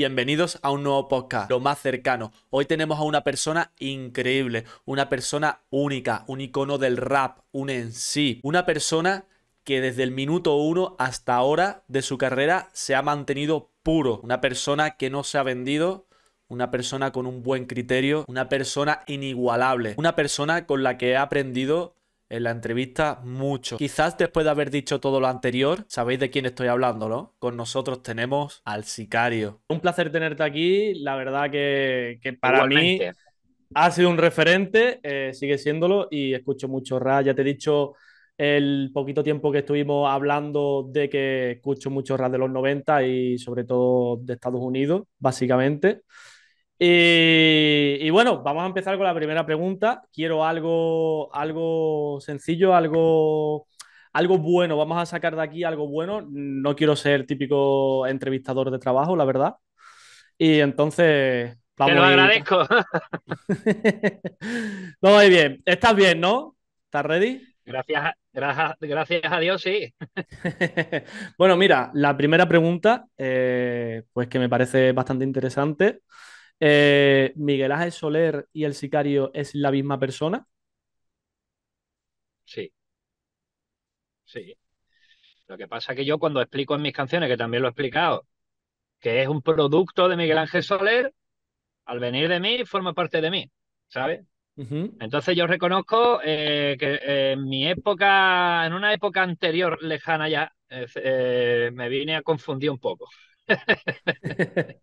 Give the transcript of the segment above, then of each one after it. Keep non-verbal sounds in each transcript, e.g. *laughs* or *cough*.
Bienvenidos a un nuevo podcast, lo más cercano. Hoy tenemos a una persona increíble, una persona única, un icono del rap, un en sí, una persona que desde el minuto uno hasta ahora de su carrera se ha mantenido puro, una persona que no se ha vendido, una persona con un buen criterio, una persona inigualable, una persona con la que he aprendido en la entrevista mucho. Quizás después de haber dicho todo lo anterior, sabéis de quién estoy hablando, ¿no? Con nosotros tenemos al sicario. Un placer tenerte aquí, la verdad que, para mí ha sido un referente, eh, sigue siéndolo y escucho mucho rap, ya te he dicho el poquito tiempo que estuvimos hablando de que escucho mucho rap de los 90 y sobre todo de Estados Unidos, básicamente. Eh, y bueno, vamos a empezar con la primera pregunta. Quiero algo, algo sencillo, algo, algo bueno. Vamos a sacar de aquí algo bueno. No quiero ser típico entrevistador de trabajo, la verdad. Y entonces. Vamos Te lo agradezco. vamos *laughs* bien. Estás bien, ¿no? ¿Estás ready? Gracias, gracias a Dios, sí. *laughs* bueno, mira, la primera pregunta, eh, pues que me parece bastante interesante. Eh, ¿Miguel Ángel Soler y el sicario es la misma persona? Sí. Sí. Lo que pasa es que yo cuando explico en mis canciones, que también lo he explicado, que es un producto de Miguel Ángel Soler, al venir de mí forma parte de mí, ¿sabes? Entonces yo reconozco eh, que eh, en mi época, en una época anterior lejana ya, me vine a confundir un poco. *laughs*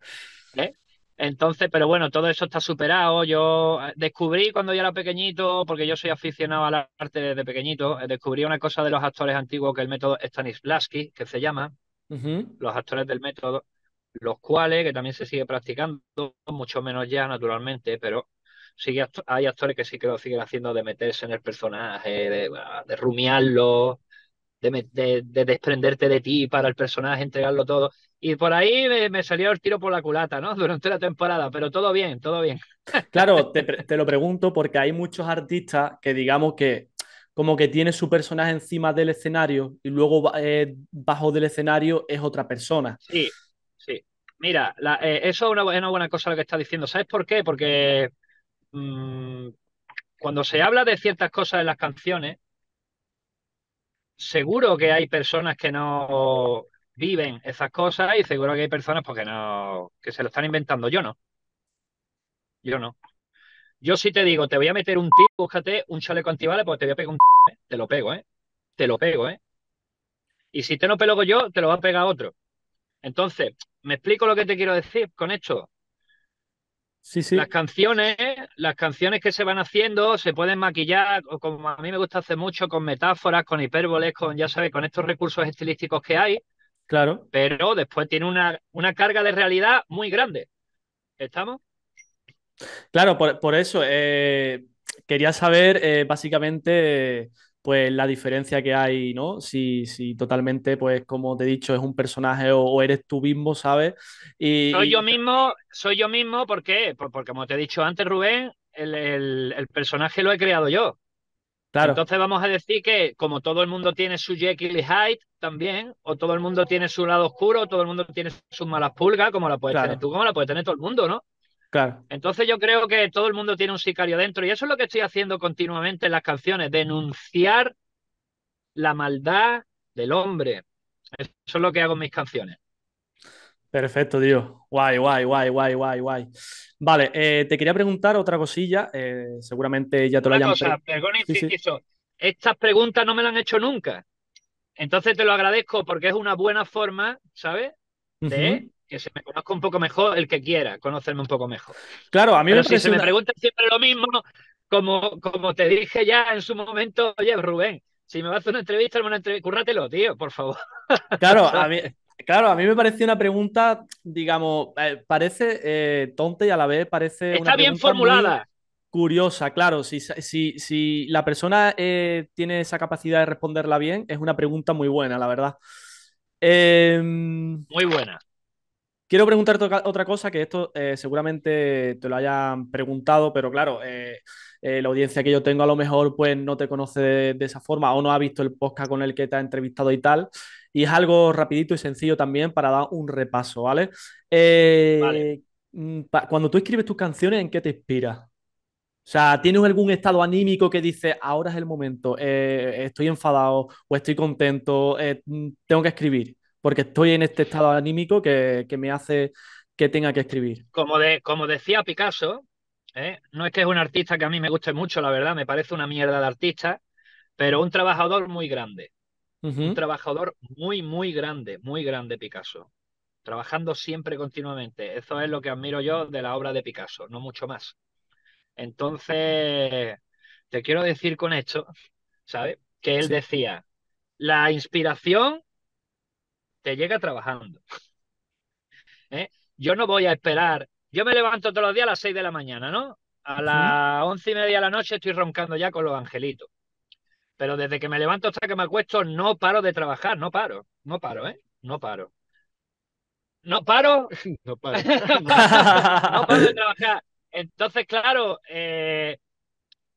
*laughs* Entonces, pero bueno, todo eso está superado. Yo eh, descubrí cuando yo era pequeñito, porque yo soy aficionado al arte desde pequeñito, eh, descubrí una cosa de los actores antiguos que el método Stanislavski, que se llama, los actores del método, los cuales, que también se sigue practicando, mucho menos ya naturalmente, pero sigue hay actores que sí que lo siguen haciendo de meterse en el personaje, de, ah, de rumiarlo, de, desprenderte de ti para el personaje, entregarlo todo. Y por ahí me, salió el tiro por la culata, ¿no? *laughs* Durante la temporada, pero todo bien, todo bien. Claro, te, lo pregunto porque hay muchos artistas que digamos que como que tiene su personaje encima del escenario y luego eh, bajo del escenario es otra persona. Sí, sí. Mira, eh, eso es una, buena cosa lo que estás diciendo. ¿Sabes por qué? Porque mm, cuando se habla de ciertas cosas en las canciones, seguro que hay personas que no viven esas cosas y seguro que hay personas porque pues, no, que se lo están inventando. Yo no. Yo no. Yo sí te digo, te voy a meter un tío, búscate un chaleco antibalas pues, porque te voy a pegar un ¿eh? te lo pego, ¿eh? Te lo pego, ¿eh? Y si te lo pego yo, te lo va a pegar otro. Entonces, ¿me explico lo que te quiero decir con esto? Las canciones, las canciones que se van haciendo se pueden maquillar, como a mí me gusta hacer mucho, con metáforas, con hipérboles, con, ya sabes, con estos recursos estilísticos que hay. Claro. Pero después tiene una, una carga de realidad muy grande. ¿Estamos? Claro, por, eso. Eh, quería saber, eh, básicamente, pues la diferencia que hay, ¿no? Si, si totalmente, pues como te he dicho, es un personaje o, eres tú mismo, ¿sabes? Y, soy yo mismo, soy yo mismo, ¿por qué? Porque, porque como te he dicho antes, Rubén, el, personaje lo he creado yo. Claro. Entonces vamos a decir que como todo el mundo tiene su Jekyll y Hyde también, o todo el mundo tiene su lado oscuro, o todo el mundo tiene sus malas pulgas, como la puedes tener tú, como la puede tener todo el mundo, ¿no? Entonces yo creo que todo el mundo tiene un sicario dentro y eso es lo que estoy haciendo continuamente en las canciones, denunciar la maldad del hombre. Eso es lo que hago en mis canciones. Perfecto, tío. Guay, guay, guay, guay, guay, guay. Vale, eh, te quería preguntar otra cosilla. Eh, seguramente ya te lo hayan perdón, Estas preguntas no me las han hecho nunca. Entonces te lo agradezco porque es una buena forma, ¿sabes? De que se me conozca un poco mejor el que quiera conocerme un poco mejor. Claro, a mí me si se me pregunta siempre lo mismo, como, como te dije ya en su momento, oye, Rubén, si me vas a hacer una entrevista, una entrevista, cúrratelo, tío, por favor. *laughs* Claro, a mí, claro, a mí me parece una pregunta, digamos, eh, parece eh, tonta y a la vez parece. Está bien formulada. Curiosa, claro. Si, si, la persona eh, tiene esa capacidad de responderla bien, es una pregunta muy buena, la verdad. Em, muy buena. Quiero preguntarte otra cosa, que esto eh, seguramente te lo hayan preguntado, pero claro, eh, eh, la audiencia que yo tengo a lo mejor pues no te conoce de, esa forma o no ha visto el podcast con el que te ha entrevistado y tal. Y es algo rapidito y sencillo también para dar un repaso, ¿vale? Mm, cuando tú escribes tus canciones, ¿en qué te inspiras? O sea, ¿tienes algún estado anímico que dice, ahora es el momento, estoy enfadado o estoy contento, mm, tengo que escribir? porque estoy en este estado anímico que, me hace que tenga que escribir. Como, de, como decía Picasso, ¿eh? no es que es un artista que a mí me guste mucho, la verdad, me parece una mierda de artista, pero un trabajador muy grande. Un trabajador muy, muy grande, muy grande Picasso. Trabajando siempre continuamente. Eso es lo que admiro yo de la obra de Picasso, no mucho más. Entonces, te quiero decir con esto, ¿sabes? Que él decía, la inspiración llega trabajando. ¿eh? Yo no voy a esperar. Yo me levanto todos los días a las 6 de la mañana, ¿no? A las once y media de la noche estoy roncando ya con los angelitos. Pero desde que me levanto hasta que me acuesto, no paro de trabajar, no paro, no paro, ¿eh? No paro. No paro. *laughs* *laughs* No paro. no, paro. de trabajar. Entonces, claro, eh,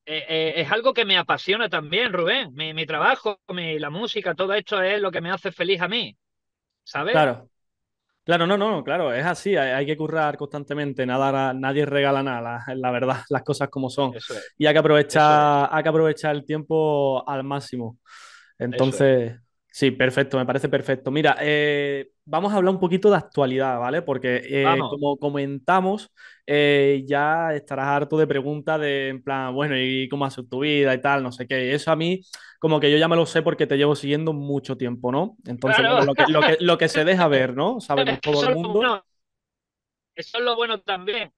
eh, es algo que me apasiona también, Rubén. Mi, mi trabajo, mi, la música, todo esto es lo que me hace feliz a mí. Claro. Claro, no, no, claro, es así, hay, que currar constantemente, nadie regala nada, la, verdad, *laughs* las cosas como son. y que hay que aprovechar el tiempo al máximo. Entonces, Sí, perfecto, me parece perfecto. Mira, eh, vamos a hablar un poquito de actualidad, ¿vale? Porque eh, como comentamos, eh, ya estarás harto de preguntas de, en plan, bueno, ¿y cómo ha tu vida y tal? No sé qué. Eso a mí, como que yo ya me lo sé porque te llevo siguiendo mucho tiempo, ¿no? Entonces, lo, que, se deja ver, ¿no? Sabemos todo el mundo. Eso es lo bueno también.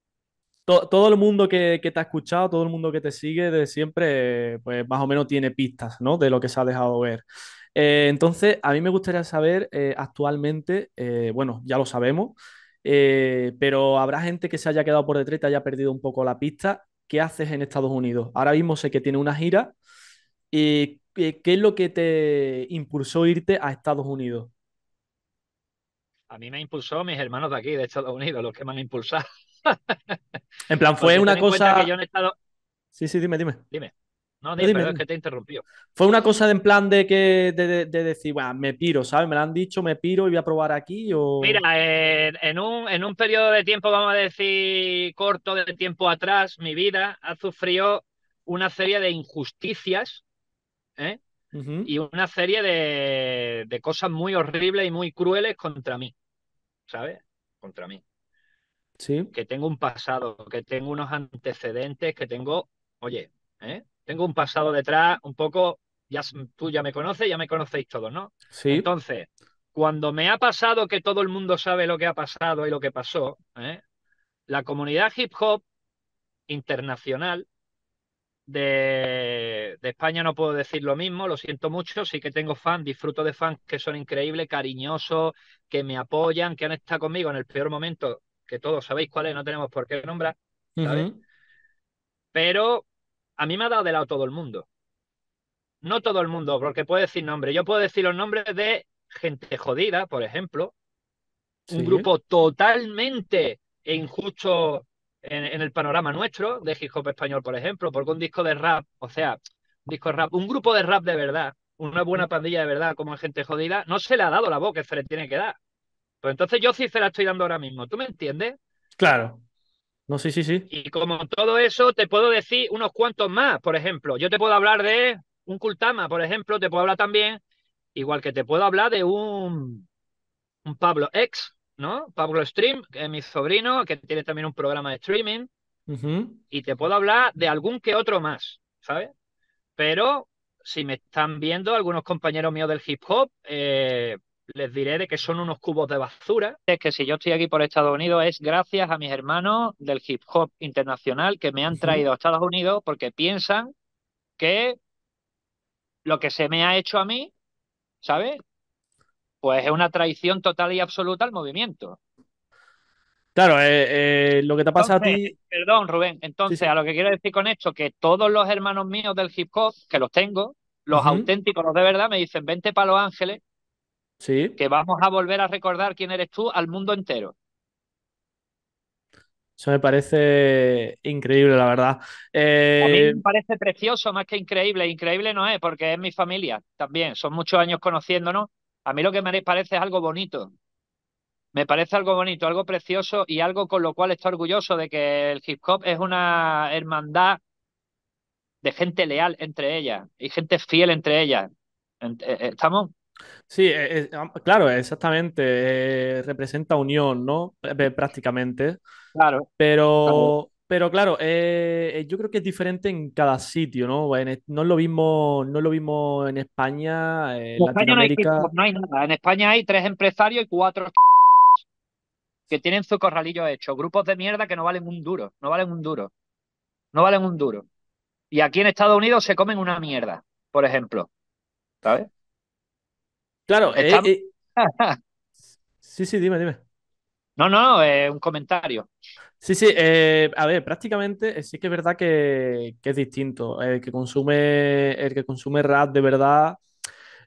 todo el mundo que, que, te ha escuchado, todo el mundo que te sigue de siempre, pues más o menos tiene pistas, ¿no? De lo que se ha dejado ver. Eh, entonces, a mí me gustaría saber eh, actualmente, eh, bueno, ya lo sabemos, pero habrá gente que se haya quedado por detrás y haya perdido un poco la pista. ¿Qué haces en Estados Unidos? Ahora mismo sé que tiene una gira. y ¿Qué es lo que te impulsó irte a Estados Unidos? A mí me impulsó mis hermanos de aquí, de Estados Unidos, los que me han impulsado. en plan, *laughs* fue una cosa... Sí, sí, dime, dime. Dime. No, dime, pero es que te interrumpió. Fue una cosa en plan de que de, decir, bueno, me piro, ¿sabes? Me lo han dicho, me piro y voy a probar aquí. O... Mira, en, un, en un periodo de tiempo, vamos a decir, corto de tiempo atrás, mi vida ha sufrido una serie de injusticias ¿eh? y una serie de, de cosas muy horribles y muy crueles contra mí, ¿sabes? Contra mí. Sí. Que tengo un pasado, que tengo unos antecedentes, que tengo, oye, ¿eh? tengo un pasado detrás un poco, ya, tú ya me conoces, ya me conocéis todos, ¿no? Sí. Entonces, cuando me ha pasado que todo el mundo sabe lo que ha pasado y lo que pasó, ¿eh? la comunidad hip hop internacional de, España no puedo decir lo mismo, lo siento mucho, sí que tengo fans, disfruto de fans que son increíbles, cariñosos, que me apoyan, que han estado conmigo en el peor momento, que todos sabéis cuál es, no tenemos por qué nombrar, ¿sabes? Pero a mí me ha dado de lado todo el mundo. No todo el mundo, porque puedo decir nombres. Yo puedo decir los nombres de gente jodida, por ejemplo. Un grupo totalmente injusto en, el panorama nuestro, de hip hop español, por ejemplo, porque un disco de rap, o sea, un disco de rap, un grupo de rap de verdad, una buena pandilla de verdad, como gente jodida, no se le ha dado la voz que se le tiene que dar. Pues entonces yo sí se la estoy dando ahora mismo. ¿Tú me entiendes? Claro. No, sí, sí, sí. Y como todo eso, te puedo decir unos cuantos más, por ejemplo. Yo te puedo hablar de un Kultama, por ejemplo, te puedo hablar también, igual que te puedo hablar de un, un Pablo X, ¿no? Pablo Stream, que es mi sobrino, que tiene también un programa de streaming. Y te puedo hablar de algún que otro más, ¿sabes? Pero si me están viendo algunos compañeros míos del hip hop, eh, les diré de que son unos cubos de basura. Es que si yo estoy aquí por Estados Unidos es gracias a mis hermanos del hip hop internacional que me han traído a Estados Unidos porque piensan que lo que se me ha hecho a mí, ¿sabes? Pues es una traición total y absoluta al movimiento. Claro, eh, eh, lo que te pasa a ti. Perdón, Rubén. Entonces, a lo que quiero decir con esto, que todos los hermanos míos del hip hop, que los tengo, los auténticos, los de verdad, me dicen, vente para Los Ángeles, que vamos a volver a recordar quién eres tú al mundo entero. Eso me parece increíble, la verdad. A mí eh, me parece precioso más que increíble. Increíble no es, porque es mi familia también. Son muchos años conociéndonos. A mí lo que me parece es algo bonito. Me parece algo bonito, algo precioso y algo con lo cual estoy orgulloso de que el hip hop es una hermandad de gente leal entre ellas y gente fiel entre ellas. Eh, eh, ¿Estamos? Sí, eh, eh, claro, exactamente. Eh, representa unión, ¿no? prácticamente. Claro. Pero, claro. pero claro, yo creo que es diferente en cada sitio, ¿no? no es lo mismo, no lo en España, en Latinoamérica. No hay, no hay nada. En España hay tres empresarios y cuatro que tienen su corralillo hecho. Grupos de mierda que no valen un duro, no valen un duro, no valen un duro. Y aquí en Estados Unidos se comen una mierda, por ejemplo. ¿Sabes? Claro, eh, eh, *laughs* sí, sí, dime, dime. No, no, eh, un comentario. Sí, sí, eh, a ver, prácticamente sí que es verdad que, es distinto. El que consume, el que consume rap de verdad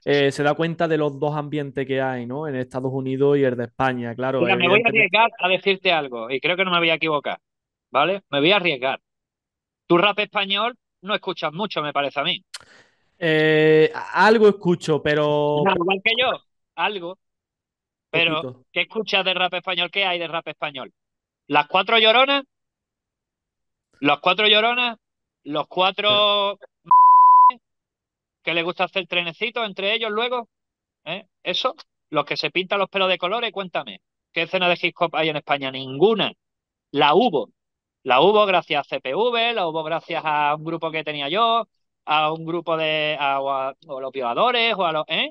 se da cuenta de los dos ambientes que hay, ¿no? En Estados Unidos y el de España, claro. Mira, me voy a arriesgar a decirte algo, y creo que no me voy a equivocar, ¿vale? Me voy a arriesgar. Tu rap español no escuchas mucho, me parece a mí. Eh, algo escucho, pero. igual que yo, algo. Pero, ¿qué escuchas de rap español? ¿Qué hay de rap español? ¿Las cuatro lloronas? ¿Los cuatro lloronas? ¿Los cuatro *laughs* que le gusta hacer trenecito entre ellos luego? ¿eh? ¿Eso? ¿Los que se pintan los pelos de colores? Cuéntame. ¿Qué escena de hip hop hay en España? Ninguna. La hubo. La hubo gracias a CPV, la hubo gracias a un grupo que tenía yo, a un grupo de. A, o los violadores, o a los. ¿eh?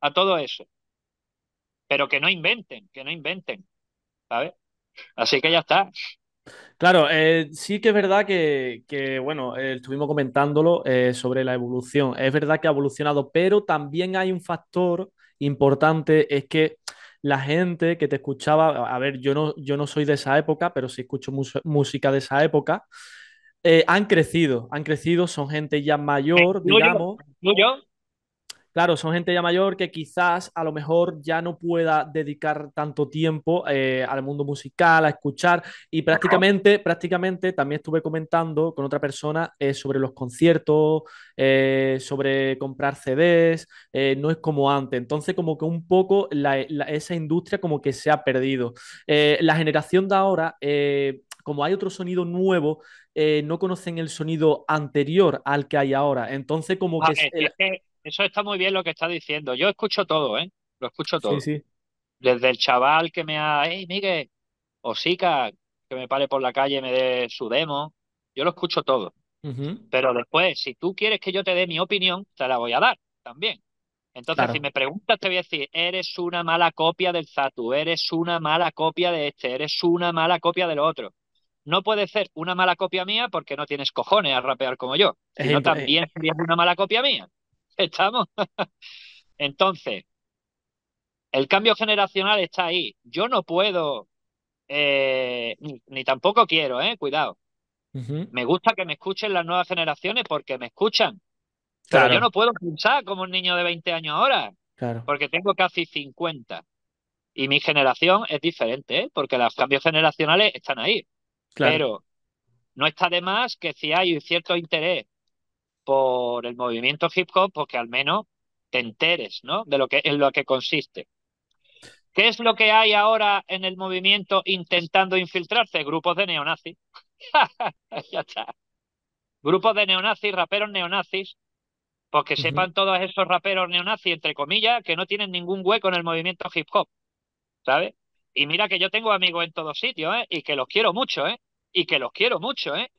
A todo eso. Pero que no inventen, que no inventen. ¿Sabes? Así que ya está. Claro, eh, sí que es verdad que, bueno, eh, estuvimos comentándolo sobre la evolución. Es verdad que ha evolucionado, pero también hay un factor importante, es que la gente que te escuchaba, a ver, yo no, yo no soy de esa época, pero sí escucho música de esa época, eh, han crecido, han crecido, son gente ya mayor, digamos. Yo, Claro, son gente ya mayor que quizás a lo mejor ya no pueda dedicar tanto tiempo eh, al mundo musical, a escuchar. Y prácticamente, prácticamente también estuve comentando con otra persona eh, sobre los conciertos, sobre comprar CDs, no es como antes. Entonces, como que un poco esa industria como que se ha perdido. la generación de ahora como hay otro sonido nuevo, eh, no conocen el sonido anterior al que hay ahora. Entonces, como que, Eso está muy bien lo que está diciendo. Yo escucho todo, ¿eh? Lo escucho todo. Sí, Desde el chaval que me ha. ¡Ey, Miguel! O Sica, que me pare por la calle y me dé su demo. Yo lo escucho todo. Pero después, si tú quieres que yo te dé mi opinión, te la voy a dar también. Entonces, si me preguntas, te voy a decir, eres una mala copia del Zatu, eres una mala copia de este, eres una mala copia del otro no puede ser una mala copia mía porque no tienes cojones a rapear como yo. Sino también sería una mala copia mía. *laughs* ¿Estamos? Entonces, el cambio generacional está ahí. Yo no puedo, eh, ni, tampoco quiero, eh, cuidado. Me gusta que me escuchen las nuevas generaciones porque me escuchan. Pero yo no puedo pensar como un niño de 20 años ahora, porque tengo casi 50. Y mi generación es diferente, ¿eh? porque los cambios generacionales están ahí. Pero no está de más que si hay un cierto interés por el movimiento hip hop, porque pues al menos te enteres, ¿no? De lo que en lo que consiste. ¿Qué es lo que hay ahora en el movimiento intentando infiltrarse? Grupos de neonazis. *laughs* Grupos de neonazis, raperos neonazis, porque pues sepan todos esos raperos neonazis, entre comillas, que no tienen ningún hueco en el movimiento hip hop. ¿Sabes? Y mira que yo tengo amigos en todos sitios, ¿eh? Y que los quiero mucho, ¿eh? Y que los quiero mucho, ¿eh?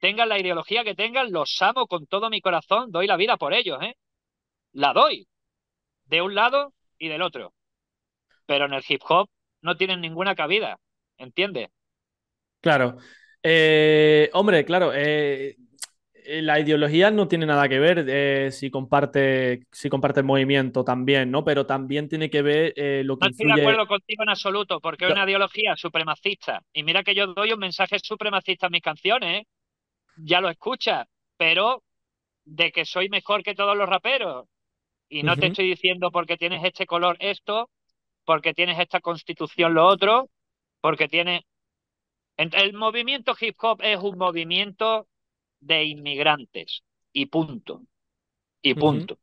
Tengan la ideología que tengan, los amo con todo mi corazón, doy la vida por ellos, ¿eh? La doy. De un lado y del otro. Pero en el hip hop no tienen ninguna cabida, ¿entiendes? Claro. Eh, hombre, claro, eh, eh, la ideología no tiene nada que ver eh, si, comparte, si comparte el movimiento también, ¿no? Pero también tiene que ver eh, lo que. No estoy de acuerdo contigo en absoluto, porque es una ideología supremacista. Y mira que yo doy un mensaje supremacista en mis canciones, ya lo escuchas, pero de que soy mejor que todos los raperos. Y no te estoy diciendo porque tienes este color esto, porque tienes esta constitución lo otro, porque tienes. El movimiento hip hop es un movimiento de inmigrantes. Y punto. Y punto.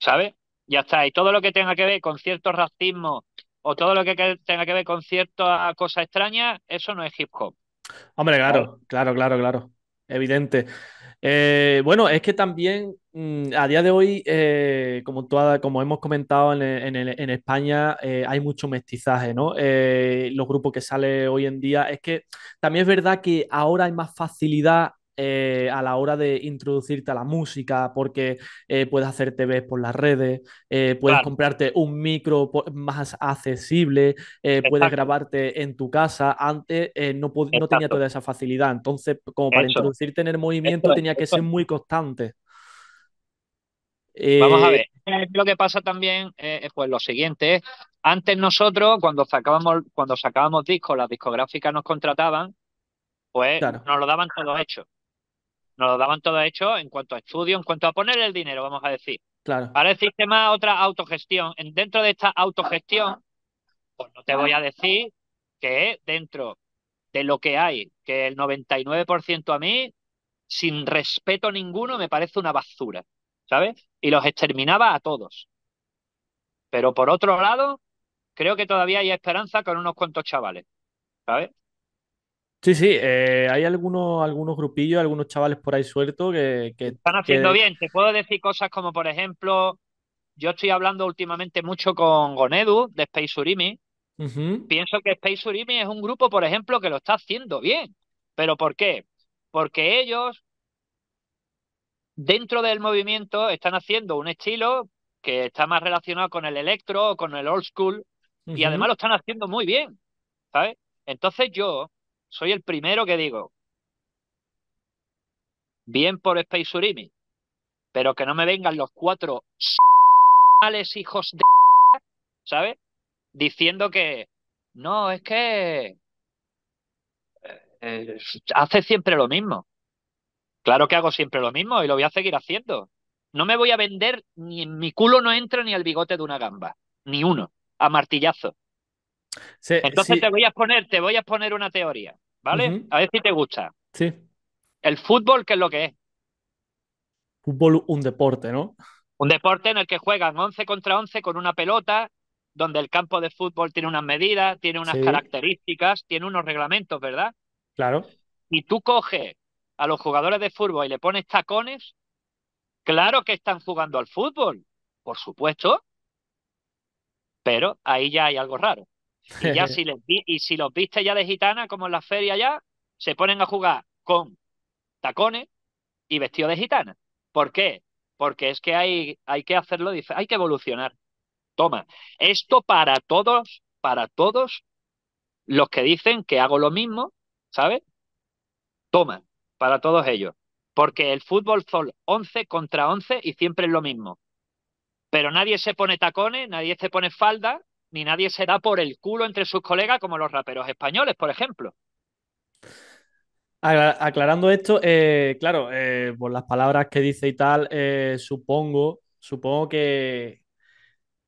¿sabe? ¿Sabes? Ya está. Y todo lo que tenga que ver con cierto racismo o todo lo que tenga que ver con cierta ah, cosa extraña, eso no es hip hop. Hombre, claro, claro, claro, claro. Evidente. Eh, bueno, es que también mm, a día de hoy, eh, como, como hemos comentado en, España, eh, hay mucho mestizaje, ¿no? los grupos que sale hoy en día. Es que también es verdad que ahora hay más facilidad eh, a la hora de introducirte a la música, porque eh, puedes hacer TV por las redes, eh, puedes comprarte un micro más accesible, puedes grabarte en tu casa. Antes no, no, tenía toda esa facilidad, entonces como para introducir introducirte en el movimiento tenía que ser muy constante. Vamos a ver, lo que pasa también es pues lo siguiente, antes nosotros cuando sacábamos, cuando sacábamos discos, las discográficas nos contrataban, pues nos lo daban todo hecho nos lo daban todo hecho en cuanto a estudio, en cuanto a poner el dinero, vamos a decir. Claro. Ahora el sistema otra autogestión. Dentro de esta autogestión, pues no te voy a decir que dentro de lo que hay, que el 99% a mí, sin respeto ninguno, me parece una basura, ¿sabes? Y los exterminaba a todos. Pero por otro lado, creo que todavía hay esperanza con unos cuantos chavales, ¿sabes? Sí, sí, eh, hay algunos, algunos grupillos, algunos chavales por ahí sueltos que, Están haciendo bien, te puedo decir cosas como, por ejemplo, yo estoy hablando últimamente mucho con Gonedu de Space Urimi. Pienso que Space Urimi es un grupo, por ejemplo, que lo está haciendo bien. ¿Pero por qué? Porque ellos, dentro del movimiento, están haciendo un estilo que está más relacionado con el electro, con el old school, y además lo están haciendo muy bien, ¿sabes? Entonces yo, soy el primero que digo, bien por Space Surimi, pero que no me vengan los cuatro males hijos de... ¿Sabes? Diciendo que... No, es que... Eh, eh, hace siempre lo mismo. Claro que hago siempre lo mismo y lo voy a seguir haciendo. No me voy a vender, ni en mi culo no entra ni al bigote de una gamba, ni uno, a martillazo. Entonces te voy a exponer voy a poner una teoría, ¿vale? A ver si te gusta. Sí. El fútbol, ¿qué es lo que es? Fútbol, un deporte, ¿no? Un deporte en el que juegan 11 contra 11 con una pelota, donde el campo de fútbol tiene unas medidas, tiene unas características, tiene unos reglamentos, ¿verdad? Claro. Y tú coges a los jugadores de fútbol y le pones tacones, claro que están jugando al fútbol, por supuesto, pero ahí ya hay algo raro. Y si, los viste ya de gitana, como en la feria ya, se ponen a jugar con tacones y vestido de gitana. ¿Por qué? Porque es que hay, hay que hacerlo, hay que evolucionar. Toma, esto para todos, para todos los que dicen que hago lo mismo, ¿sabes? Toma, para todos ellos. Porque el fútbol son 11 contra 11 y siempre es lo mismo. Pero nadie se pone tacones, nadie se pone falda, ni nadie se da por el culo entre sus colegas como los raperos españoles, por ejemplo. Aclarando esto, eh, claro, eh, por las palabras que dice y tal, eh, supongo, supongo que,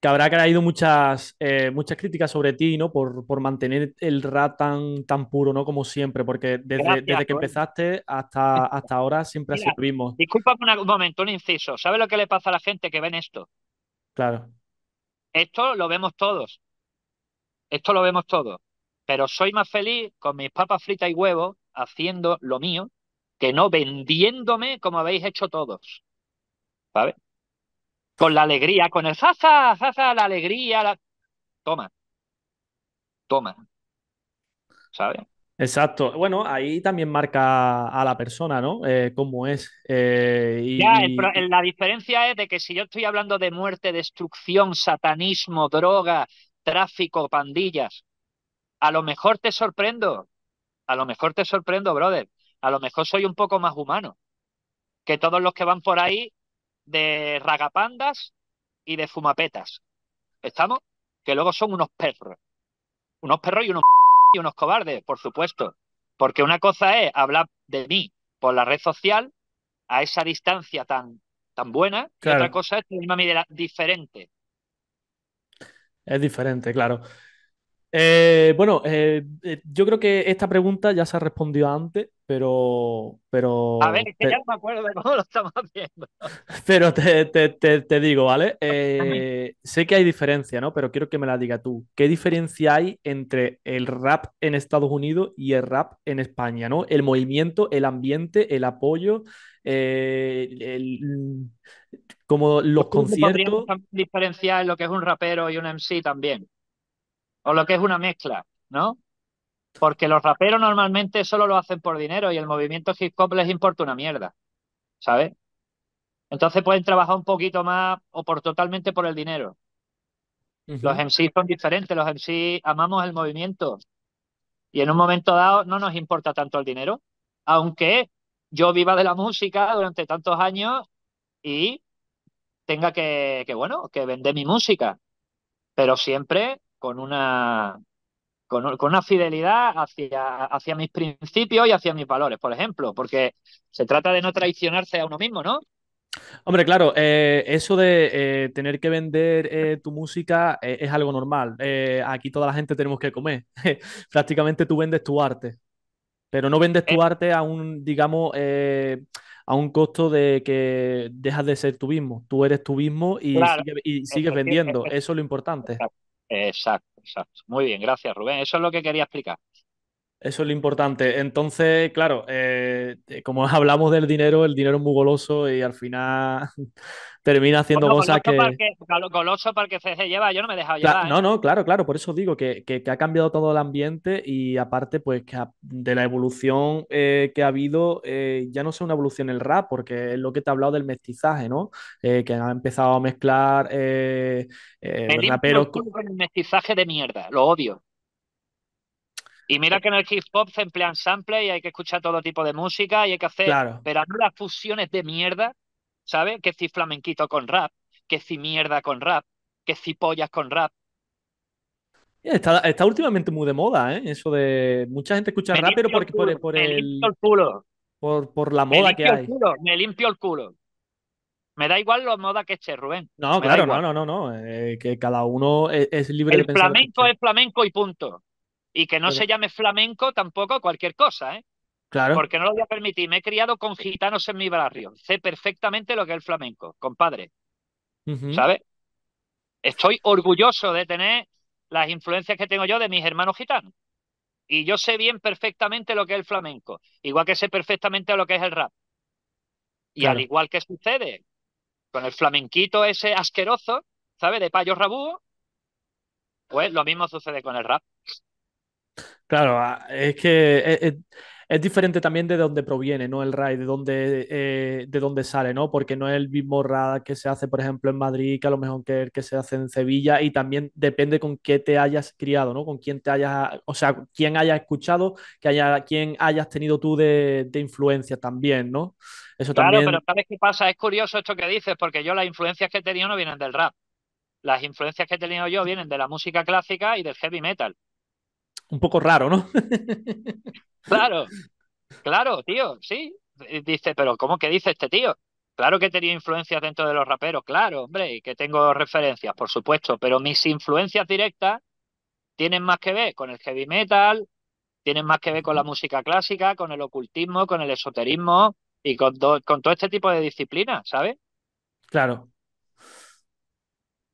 que habrá caído muchas, muchas críticas sobre ti, ¿no? Por, por, mantener el rap tan, tan puro, ¿no? Como siempre, porque desde, que empezaste hasta, hasta ahora siempre así ha sido mismo. Disculpa un momento, un inciso. ¿Sabe lo que le pasa a la gente que ven esto? Claro. Esto lo vemos todos. Esto lo vemos todos. Pero soy más feliz con mis papas fritas y huevos haciendo lo mío que no vendiéndome como habéis hecho todos. ¿Sabes? Con la alegría, con el zaza, zaza, la alegría. La... Toma. Toma. ¿Sabes? Exacto. Bueno, ahí también marca a la persona, ¿no? Eh, cómo es. Eh, ya, la diferencia es de que si yo estoy hablando de muerte, destrucción, satanismo, droga, tráfico, pandillas, a lo mejor te sorprendo. A lo mejor te sorprendo, brother. A lo mejor soy un poco más humano que todos los que van por ahí de ragapandas y de fumapetas. ¿Estamos? Que luego son unos perros. Unos perros y unos y unos cobardes, por supuesto. Porque una cosa es hablar de mí por la red social a esa distancia tan, tan buena, y otra cosa es tenerme a mí diferente. Es diferente, claro. Eh, bueno, eh, eh, yo creo que esta pregunta ya se ha respondido antes, pero. pero a ver, es que ya no me acuerdo de cómo lo estamos haciendo. *laughs* Pero te, digo, ¿vale? sé que hay diferencia, ¿no? Pero quiero que me la diga tú. ¿Qué diferencia hay entre el rap en Estados Unidos y el rap en España, ¿no? El movimiento, el ambiente, el apoyo, como los pues conciertos. Diferenciar lo que es un rapero y un MC también o lo que es una mezcla, ¿no? Porque los raperos normalmente solo lo hacen por dinero y el movimiento hip hop les importa una mierda, ¿sabes? Entonces pueden trabajar un poquito más o por totalmente por el dinero. Los MCs son diferentes, los MCs amamos el movimiento y en un momento dado no nos importa tanto el dinero, aunque yo viva de la música durante tantos años y tenga que, que bueno, que vender mi música, pero siempre con una, con, una fidelidad hacia, hacia mis principios y hacia mis valores, por ejemplo, porque se trata de no traicionarse a uno mismo, ¿no? Hombre, claro, eh, eso de eh, tener que vender eh, tu música es algo normal. aquí toda la gente tenemos que comer. *laughs* Prácticamente tú vendes tu arte, pero no vendes tu arte a un, digamos, a un costo de que dejas de ser tú mismo. Tú eres tú mismo y sigues, vendiendo. Eso es lo importante. Exacto, exacto. Muy bien, gracias Rubén. Eso es lo que quería explicar. Eso es lo importante. Entonces, claro, eh, eh, como *laughs* hablamos del dinero, el dinero es muy goloso y al final *laughs* termina haciendo cosas que... Goloso para que se lleva, yo no me he dejado llevar. ¿eh? No, no, claro, claro, por eso digo que, ha cambiado todo el ambiente y aparte, pues, de la evolución que ha habido, ya no sé una evolución el rap, porque es lo que te he hablado del mestizaje, ¿no? que ha empezado a mezclar raperos... Con... el mestizaje de mierda, lo odio. Y mira que en el hip hop se emplean samples y hay que escuchar todo tipo de música y hay que hacer, claro. pero no las fusiones de mierda, ¿sabes? Que si flamenquito con rap, que si mierda con rap, que si pollas con rap. Está, últimamente muy de moda, ¿eh? Eso de mucha gente escucha rap, pero por, el por, el, culo. por, la moda que hay. me limpio el culo. Me da igual lo moda que esté, Rubén. No, claro, no, no, no, no. Eh, que cada uno es, libre de pensar. El flamenco es flamenco y punto. Y que no se llame flamenco tampoco cualquier cosa, ¿eh? Claro. Porque no lo voy a permitir. Me he criado con gitanos en mi barrio. Sé perfectamente lo que es el flamenco, compadre. ¿Sabes? Estoy orgulloso de tener las influencias que tengo yo de mis hermanos gitanos. Y yo sé bien perfectamente lo que es el flamenco, igual que sé perfectamente lo que es el rap. Y al igual que sucede con el flamenquito ese asqueroso, ¿sabes? De payo rabúo, pues lo mismo sucede con el rap. Claro, ah, es que e, e, es, diferente también de dónde proviene, ¿no? El rap de dónde, eh, de dónde sale, ¿no? Porque no es el mismo rap que se hace, por ejemplo, en Madrid, que a lo mejor que que se hace en Sevilla, y también depende con qué te hayas criado, ¿no? Con quién te hayas, o sea, quién hayas escuchado, que haya, quién hayas tenido tú de, influencia también, ¿no? Eso claro, pero ¿sabes qué pasa? Es curioso esto que dices, porque yo las influencias que he tenido no vienen del rap. Las influencias que he tenido yo vienen de la música clásica y del heavy metal un poco raro, ¿no? *laughs* claro, claro, tío, sí. Eh, dice, pero ¿cómo que dice este tío? Claro que tenía tenido influencias dentro de los raperos, claro, hombre, y que tengo referencias, por supuesto, pero mis influencias directas tienen más que ver con el heavy metal, tienen más que ver con la música clásica, con el ocultismo, con el esoterismo y con, con todo este tipo de disciplinas, ¿sabes? Claro.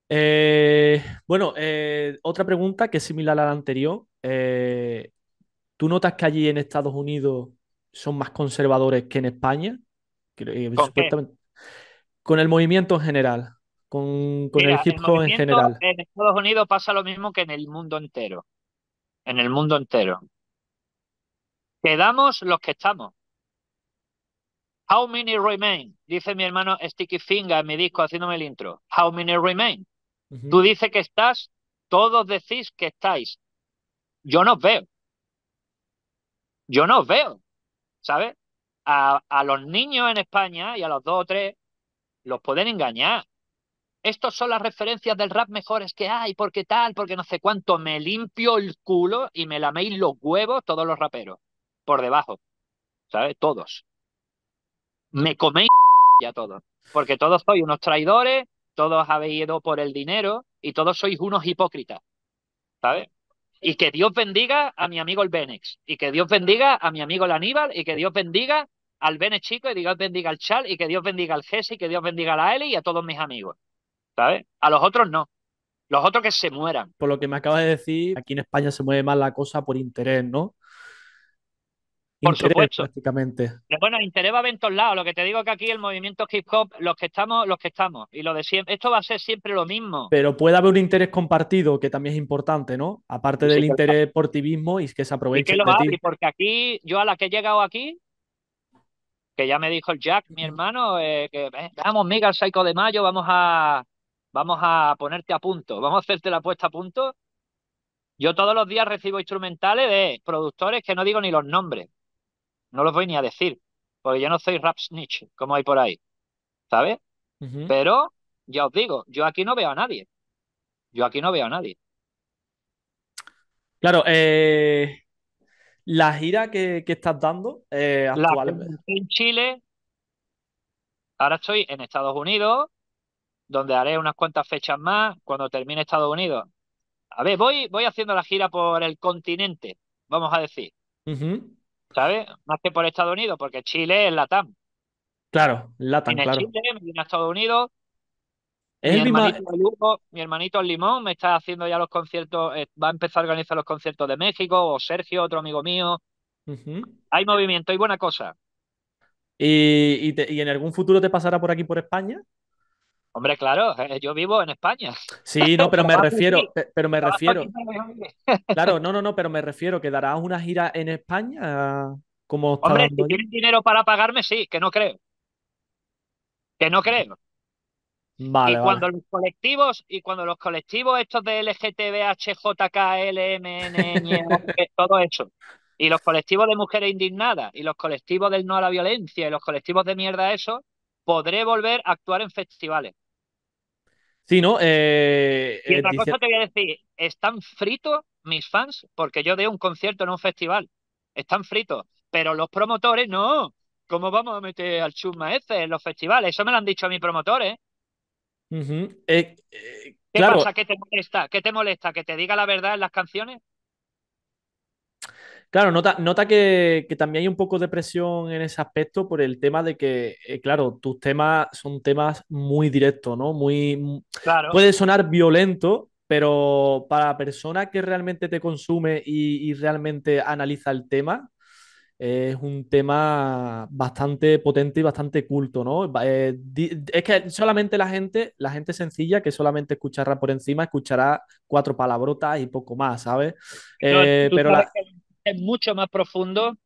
Eh, bueno, eh, otra pregunta que es similar a la anterior. Eh, ¿Tú notas que allí en Estados Unidos son más conservadores que en España? ¿Con, el movimiento en general, con, el hip hop en general. En Estados Unidos pasa lo mismo que en el mundo entero. En el mundo entero. Quedamos los que estamos. How many remain? Dice mi hermano Sticky Finger en mi disco haciéndome el intro. How many remain? Tú dices que estás, todos decís que estáis. Yo no os veo. Yo no os veo, ¿sabes? A, los niños en España y a los dos o tres los pueden engañar. Estos son las referencias del rap mejores que hay, porque tal, porque no sé cuánto. Me limpio el culo y me laméis los huevos todos los raperos. Por debajo. ¿Sabes? Todos. Me coméis *laughs* ya todos. Porque todos sois unos traidores, todos habéis ido por el dinero y todos sois unos hipócritas, ¿sabes? Y que Dios bendiga a mi amigo el Benex, y que Dios bendiga a mi amigo el Aníbal, y que Dios bendiga al Benex chico, y que Dios bendiga al Chal, y que Dios bendiga al Jesse, y que Dios bendiga a la Eli y a todos mis amigos, ¿sabes? A los otros no. Los otros que se mueran. Por lo que me acabas de decir, aquí en España se mueve más la cosa por interés, ¿no? Por supuesto. Prácticamente. Pero bueno, el interés va a en todos lados. Lo que te digo es que aquí el movimiento hip hop, los que estamos, los que estamos. Y lo de siempre, esto va a ser siempre lo mismo. Pero puede haber un interés compartido, que también es importante, ¿no? Aparte del interés deportivismo por es y que se aproveche. porque aquí, yo a la que he llegado aquí, que ya me dijo el Jack, mi hermano, eh, que vamos, mega Psycho de Mayo, vamos a, vamos a ponerte a punto, vamos a hacerte la puesta a punto. Yo todos los días recibo instrumentales de productores que no digo ni los nombres, no los voy ni a decir, porque yo no soy rap snitch, como hay por ahí, ¿sabes? Pero ya os digo, yo aquí no veo a nadie. Yo aquí no veo a nadie. Claro, eh, la gira que, estás dando eh, actualmente. en Chile, ahora estoy en Estados Unidos, donde haré unas cuantas fechas más cuando termine Estados Unidos. A ver, voy, voy haciendo la gira por el continente, vamos a decir. ¿sabes? Más que por Estados Unidos, porque Chile es Latam. Claro, Latam, Vine claro. Chile, me a Estados Unidos. mi, hermanito mi hermanito Limón me está haciendo ya los conciertos, eh, va a empezar a organizar los conciertos de México, o Sergio, otro amigo mío. Hay movimiento, hay buena cosa. ¿Y, ¿Y en algún futuro te pasará por aquí, por España? Hombre, claro, eh, yo vivo en España. Sí, no, pero me *laughs* refiero, pero me refiero. *laughs* Claro, no, no, no, pero me refiero que darás una gira en España. Como Hombre, si tienen dinero para pagarme, sí, que no creo. Que no creo. y cuando los colectivos, y cuando los colectivos estos de LMN, e, *laughs* todo eso, y los colectivos de mujeres indignadas, y los colectivos del no a la violencia, y los colectivos de mierda eso, podré volver a actuar en festivales. Sí, ¿no? Eh, y eh, otra cosa te voy a decir, están fritos mis fans porque yo de un concierto en un festival. Están fritos, pero los promotores no. ¿Cómo vamos a meter al Chusma ese en los festivales? Eso me lo han dicho a mis promotores. Eh, eh, ¿Qué pasa? ¿Qué te molesta? ¿Qué te molesta? ¿Que te diga la verdad en las canciones? Claro, nota, nota que, también hay un poco de presión en ese aspecto por el tema de que, eh, claro, tus temas son temas muy directos, ¿no? Muy. Puede sonar violento, pero para la persona que realmente te consume y, realmente analiza el tema, es un tema bastante potente y bastante culto, ¿no? Eh, es que solamente la gente, la gente sencilla que solamente escuchará por encima, escuchará cuatro palabrotas y poco más, ¿sabes? pero eh, la es mucho más profundo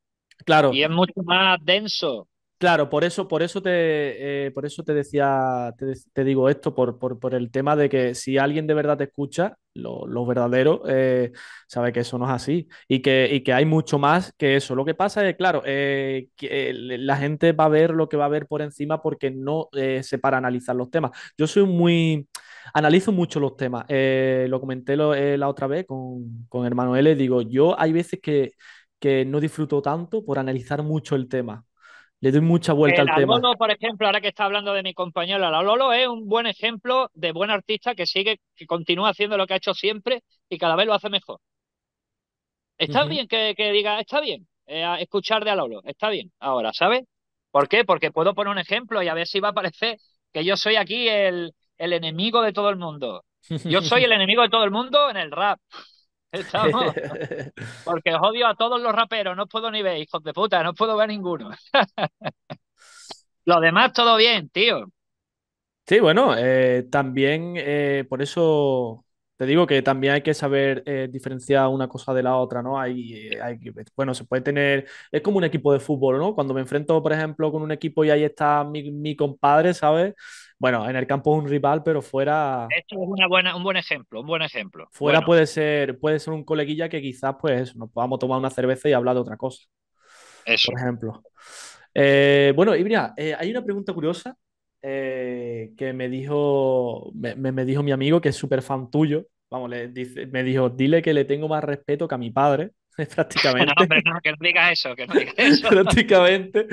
claro. y es mucho más denso. Claro, por eso, por eso te, eh, por eso te decía, te, digo esto, por, por, el tema de que si alguien de verdad te escucha, los lo verdaderos, eh, sabe que eso no es así y que, que, hay mucho más que eso. Lo que pasa es, claro, eh, que la gente va a ver lo que va a ver por encima porque no se para analizar los temas. Yo soy muy, Analizo mucho los temas. Eh, lo comenté eh, la otra vez con, con hermano L. Digo, yo hay veces que, no disfruto tanto por analizar mucho el tema. Le doy mucha vuelta al tema tema. por ejemplo, ahora que está hablando de mi compañero, la Lolo es un buen ejemplo de buen artista que sigue, que continúa haciendo lo que ha hecho siempre y cada vez lo hace mejor. Está bien que, diga, está bien, eh, escuchar de Alolo, está bien, ahora, ¿sabes? ¿Por qué? Porque puedo poner un ejemplo y a ver si va a parecer que yo soy aquí el, el enemigo de todo el mundo. Yo soy el *laughs* enemigo de todo el mundo en el rap. *laughs* Estamos. Porque odio a todos los raperos, no puedo ni ver, hijos de puta, no puedo ver ninguno. *laughs* Lo demás todo bien, tío. Sí, bueno, eh, también eh, por eso te digo que también hay que saber eh, diferenciar una cosa de la otra, ¿no? Hay, hay, bueno, se puede tener, es como un equipo de fútbol, ¿no? Cuando me enfrento, por ejemplo, con un equipo y ahí está mi, mi compadre, ¿sabes? bueno, en el campo es un rival, pero fuera. Esto es una buena, un buen ejemplo, un buen ejemplo. Fuera puede ser, puede ser un coleguilla que quizás pues nos podamos tomar una cerveza y hablar de otra cosa. Eso. Por ejemplo. Eh, bueno, Ibria, eh, hay una pregunta curiosa eh, que me dijo, me, me, dijo mi amigo que es súper fan tuyo. Vamos, le dice, me dijo, dile que le tengo más respeto que a mi padre prácticamente. que eso, prácticamente.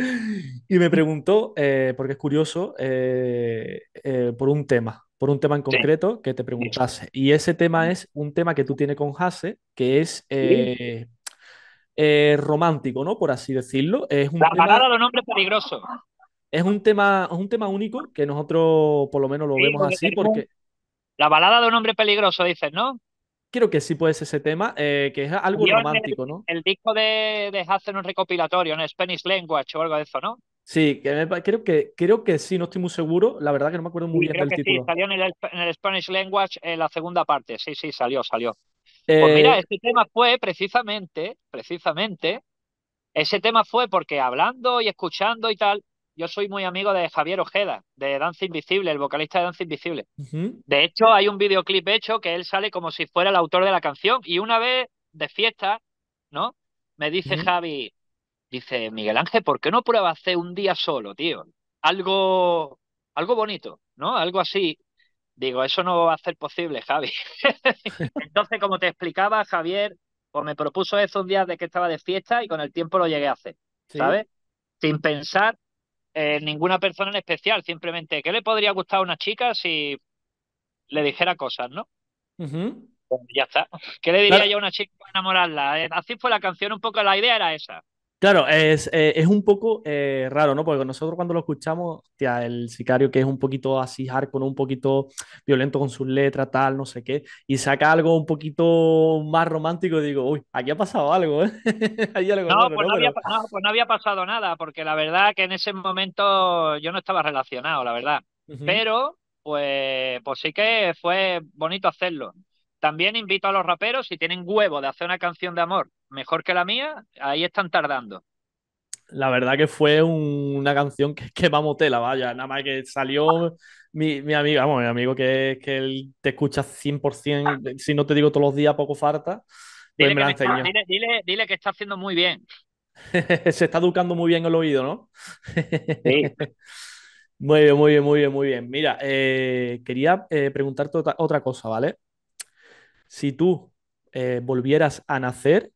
Y me preguntó, eh, porque es curioso, eh, eh, por un tema, por un tema en concreto que te preguntase. Y ese tema es un tema que tú tienes con Hase, que es romántico, ¿no? Por así decirlo. Es un La tema... peligroso. Es un tema, es un tema único que nosotros por lo menos lo vemos así porque... La balada de un hombre peligroso, dices, ¿no? creo que sí puedes ese tema, eh, que es algo romántico, ¿no? El disco de, de hacer un recopilatorio, en Spanish Language o algo de eso, ¿no? Sí, creo, que, creo que sí, no estoy muy seguro. La verdad que no me acuerdo muy bien creo título. Sí, salió en el, en el Spanish Language en eh, la segunda parte. Sí, sí, salió, salió. Pues mira, eh, este tema fue precisamente, precisamente, ese tema fue porque hablando y escuchando y tal, yo soy muy amigo de Javier Ojeda, de Danza Invisible, el vocalista de Danza Invisible. De hecho, hay un videoclip hecho que él sale como si fuera el autor de la canción. Y una vez de fiesta, ¿no? Me dice Javi, dice Miguel Ángel, ¿por qué no pruebas hacer un día solo, tío? Algo, algo bonito, ¿no? Algo así. Digo, eso no va a ser posible, Javi. *laughs* Entonces, como te explicaba, Javier, pues me propuso eso un día de que estaba de fiesta y con el tiempo lo llegué a hacer, ¿sabes? Sin pensar, eh, ninguna persona en especial, simplemente, ¿qué le podría gustar a una chica si le dijera cosas, no? Pues ya está. ¿Qué le diría yo a una chica para enamorarla? Eh, así fue la canción, un poco la idea era esa. Claro, es, eh, es un poco eh, raro, ¿no? Porque nosotros cuando lo escuchamos, tía, el sicario que es un poquito así hardcore, un poquito violento con sus letras, tal, no sé qué, y saca algo un poquito más romántico, digo, uy, aquí ha pasado algo, ¿eh? no, pues ¿no? Había, pasado nada, porque la verdad que en ese momento yo no estaba relacionado, la verdad. Pero, pues, pues sí que fue bonito hacerlo. También invito a los raperos, si tienen huevo de hacer una canción de amor mejor que la mía, ahí están tardando. La verdad que fue una canción que, que vamos tela, vaya. Nada más que salió mi, mi amigo, vamos, mi amigo que, que él te escucha 100%, ah. si no te digo todos los días, poco falta pues dile, que está, dile, que está haciendo muy bien. *laughs* Se está educando muy bien el oído, ¿no? sí. *laughs* Muy bien, muy bien, muy bien, muy bien. Mira, eh, quería eh, preguntarte otra, cosa, ¿vale? si tú eh, volvieras a nacer,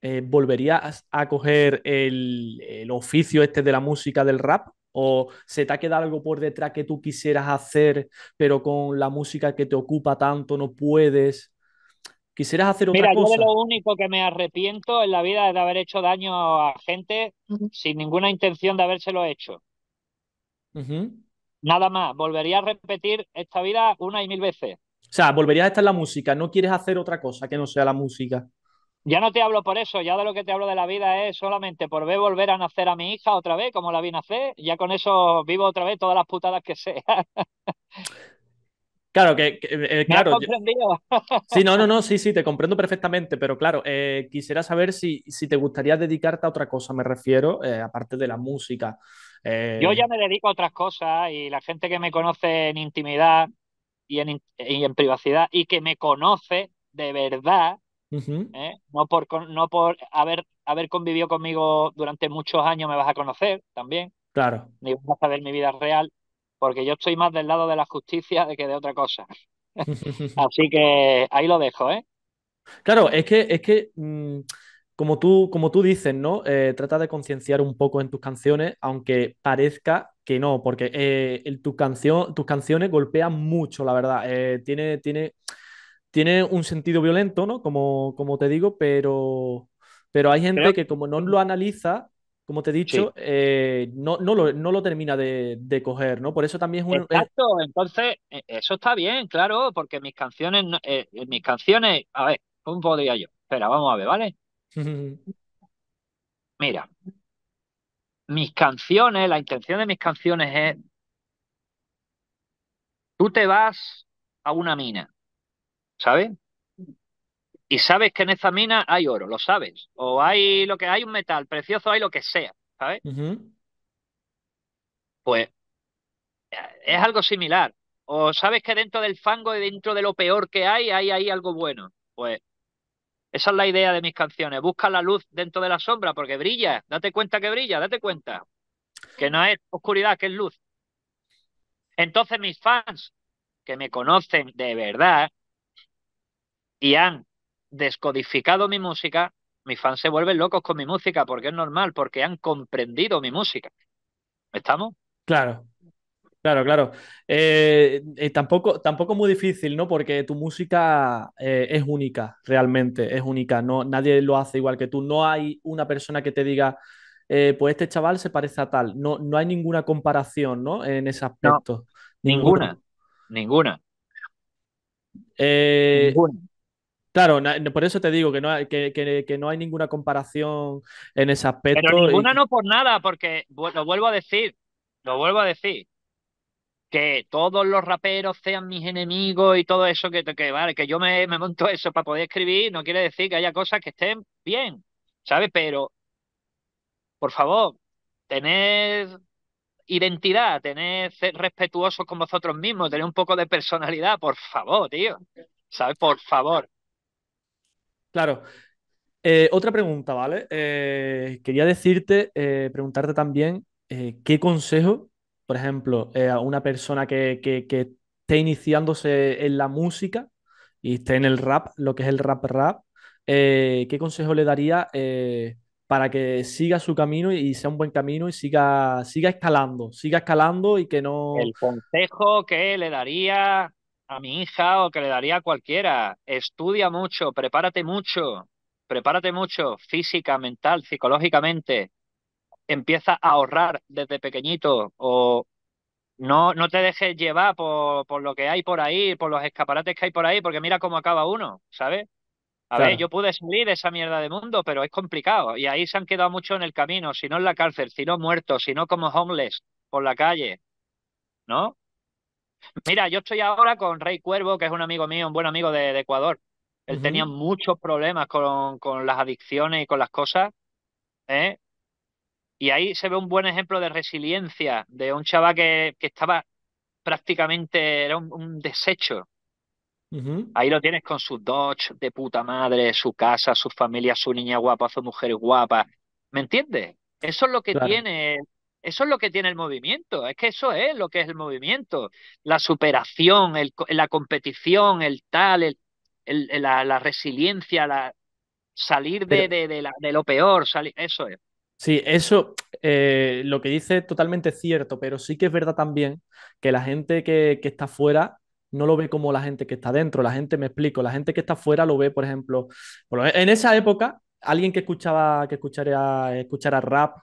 eh, ¿volverías a coger el, oficio este de la música del rap? ¿O se te ha quedado algo por detrás que tú quisieras hacer, pero con la música que te ocupa tanto no puedes? ¿Quisieras hacer otra Mira, Yo lo único que me arrepiento en la vida es de haber hecho daño a gente sin ninguna intención de habérselo hecho. Nada más, volvería a repetir esta vida una y mil veces. O sea, volverías a estar en la música, no quieres hacer otra cosa que no sea la música. Ya no te hablo por eso, ya de lo que te hablo de la vida es solamente por ver volver a nacer a mi hija otra vez, como la vi nacer, ya con eso vivo otra vez todas las putadas que sea. *laughs* Claro, que, eh, claro. *laughs* Sí, no, no, no, sí, sí, te comprendo perfectamente, pero claro, eh, quisiera saber si, te gustaría dedicarte a otra cosa, me refiero, eh, aparte de la música. Yo ya me dedico a otras cosas y la gente que me conoce en intimidad, y en, privacidad y que me conoce de verdad, ¿eh? no por, no por haber, haber convivido conmigo durante muchos años me vas a conocer también. Claro. Ni vas a saber mi vida real, porque yo estoy más del lado de la justicia de que de otra cosa. *laughs* Así que ahí lo dejo, ¿eh? Claro, es que, es que mm, como, tú, como tú dices, ¿no? Eh, trata de concienciar un poco en tus canciones, aunque parezca que no, porque eh, tu canción, tus canciones golpean mucho, la verdad. Eh, tiene, tiene, tiene un sentido violento, ¿no? Como, como te digo, pero, pero hay gente que como no lo analiza, como te he dicho, eh, no, no, lo, termina de, coger, ¿no? Por eso también es un... Exacto, entonces e, eso está bien, claro, porque mis canciones, mis canciones, a ver, ¿cómo podría yo? Espera, vamos a ver, ¿vale? *laughs* Mira, mis canciones, la intención de mis canciones es, tú te vas a una mina, ¿sabes? Y sabes que en esa mina hay oro, lo sabes. O hay lo que hay un metal precioso, hay lo que sea, ¿sabes? Pues es algo similar. O sabes que dentro del fango y dentro de lo peor que hay, hay ahí algo bueno. Pues esa es la idea de mis canciones. Busca la luz dentro de la sombra porque brilla. Date cuenta que brilla, date cuenta. Que no es oscuridad, que es luz. Entonces mis fans que me conocen de verdad y han descodificado mi música, mis fans se vuelven locos con mi música porque es normal, porque han comprendido mi música. ¿Estamos? Claro. Claro, claro. Eh, eh, tampoco, tampoco muy difícil, ¿no? Porque tu música eh, es única, realmente, es única. No, nadie lo hace igual que tú. No hay una persona que te diga, pues este chaval se parece a tal. No, no hay ninguna comparación, ¿no? En ese aspecto. ninguna, ninguna. Claro, por eso te digo que no, hay, no hay ninguna comparación en ese aspecto. Pero ninguna no por nada, porque lo vuelvo a decir, lo vuelvo a decir que todos los raperos sean mis enemigos y todo eso, que, vale, que yo me, monto eso para poder escribir, no quiere decir que haya cosas que estén bien, ¿sabes? Pero, por favor, tened identidad, tened ser respetuosos con vosotros mismos, tened un poco de personalidad, por favor, tío. ¿Sabes? Por favor. Claro. Eh, otra pregunta, ¿vale? Eh, quería decirte, eh, preguntarte también, ¿qué consejo por ejemplo, eh, a una persona que, que, esté iniciándose en la música y esté en el rap, lo que es el rap rap, eh, ¿qué consejo le daría eh, para que siga su camino y, sea un buen camino y siga, siga escalando, siga escalando y que no... El consejo que le daría a mi hija o que le daría a cualquiera, estudia mucho, prepárate mucho, prepárate mucho física, mental, psicológicamente, empieza a ahorrar desde pequeñito o no, no te dejes llevar por, lo que hay por ahí, por los escaparates que hay por ahí, porque mira cómo acaba uno, ¿sabes? A ver, yo pude salir de esa mierda de mundo, pero es complicado. Y ahí se han quedado mucho en el camino, si no en la cárcel, si no muertos, si no como homeless por la calle, ¿no? Mira, yo estoy ahora con Rey Cuervo, que es un amigo mío, un buen amigo de, Ecuador. Él tenía muchos problemas con, con las adicciones y con las cosas. ¿eh? Y ahí se ve un buen ejemplo de resiliencia de un chaval que, estaba prácticamente, era un, desecho. Ahí lo tienes con su Dodge de puta madre, su casa, su familia, su niña guapa, su mujer guapa. ¿Me entiendes? Eso es lo que tiene eso es lo que tiene el movimiento, es que eso es lo que es el movimiento, la superación, el, la competición, el tal, el, el, la, resiliencia, la salir de, la, de, lo peor, eso es. Sí, eso eh, lo que dice es totalmente cierto, pero sí que es verdad también que la gente que, que está fuera no lo ve como la gente que está dentro. La gente, me explico, la gente que está fuera lo ve, por ejemplo, en esa época alguien que escuchaba, que escuchara, rap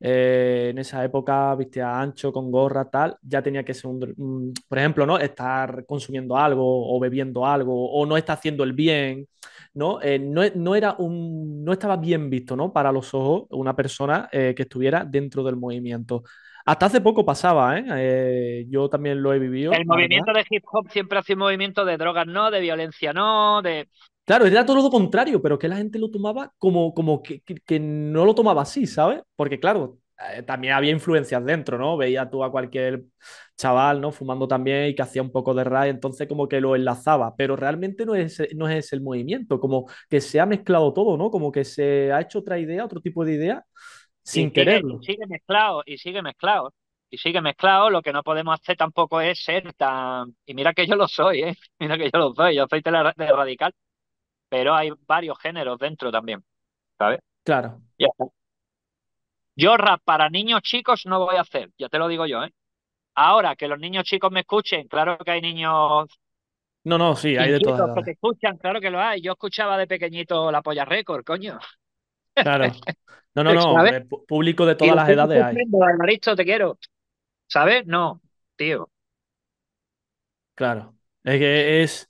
eh, en esa época, viste a ancho, con gorra, tal, ya tenía que ser un, por ejemplo, ¿no? Estar consumiendo algo o bebiendo algo o no está haciendo el bien, ¿no? Eh, no, era un, no estaba bien visto, ¿no? Para los ojos una persona eh, que estuviera dentro del movimiento. Hasta hace poco pasaba, ¿eh? yo también lo he vivido. El movimiento de hip hop siempre ha sido un movimiento de drogas, no, de violencia, no, de Claro, era todo lo contrario, pero que la gente lo tomaba como, como que, que, no lo tomaba así, ¿sabes? Porque claro, eh, también había influencias dentro, ¿no? Veía tú a cualquier chaval, ¿no? Fumando también y que hacía un poco de ray, entonces como que lo enlazaba, pero realmente no es, no es el movimiento, como que se ha mezclado todo, ¿no? Como que se ha hecho otra idea, otro tipo de idea, sin querer. Y sigue mezclado, y sigue mezclado. Y sigue mezclado, lo que no podemos hacer tampoco es ser tan... Y mira que yo lo soy, ¿eh? *laughs* Mira que yo lo soy, yo soy de radical, pero hay varios géneros dentro también, ¿sabes? Claro. Yo rap para niños chicos no voy a hacer, ya te lo digo yo, ¿eh? Ahora que los niños chicos me escuchen, claro que hay niños. No, no, sí, hay de todas. porque escuchan, claro que lo hay. Yo escuchaba de pequeñito la polla récord, coño. Claro. *laughs* No, no, no. Público de todas las edades hay. te quiero. ¿Sabes? No, tío. Claro. Es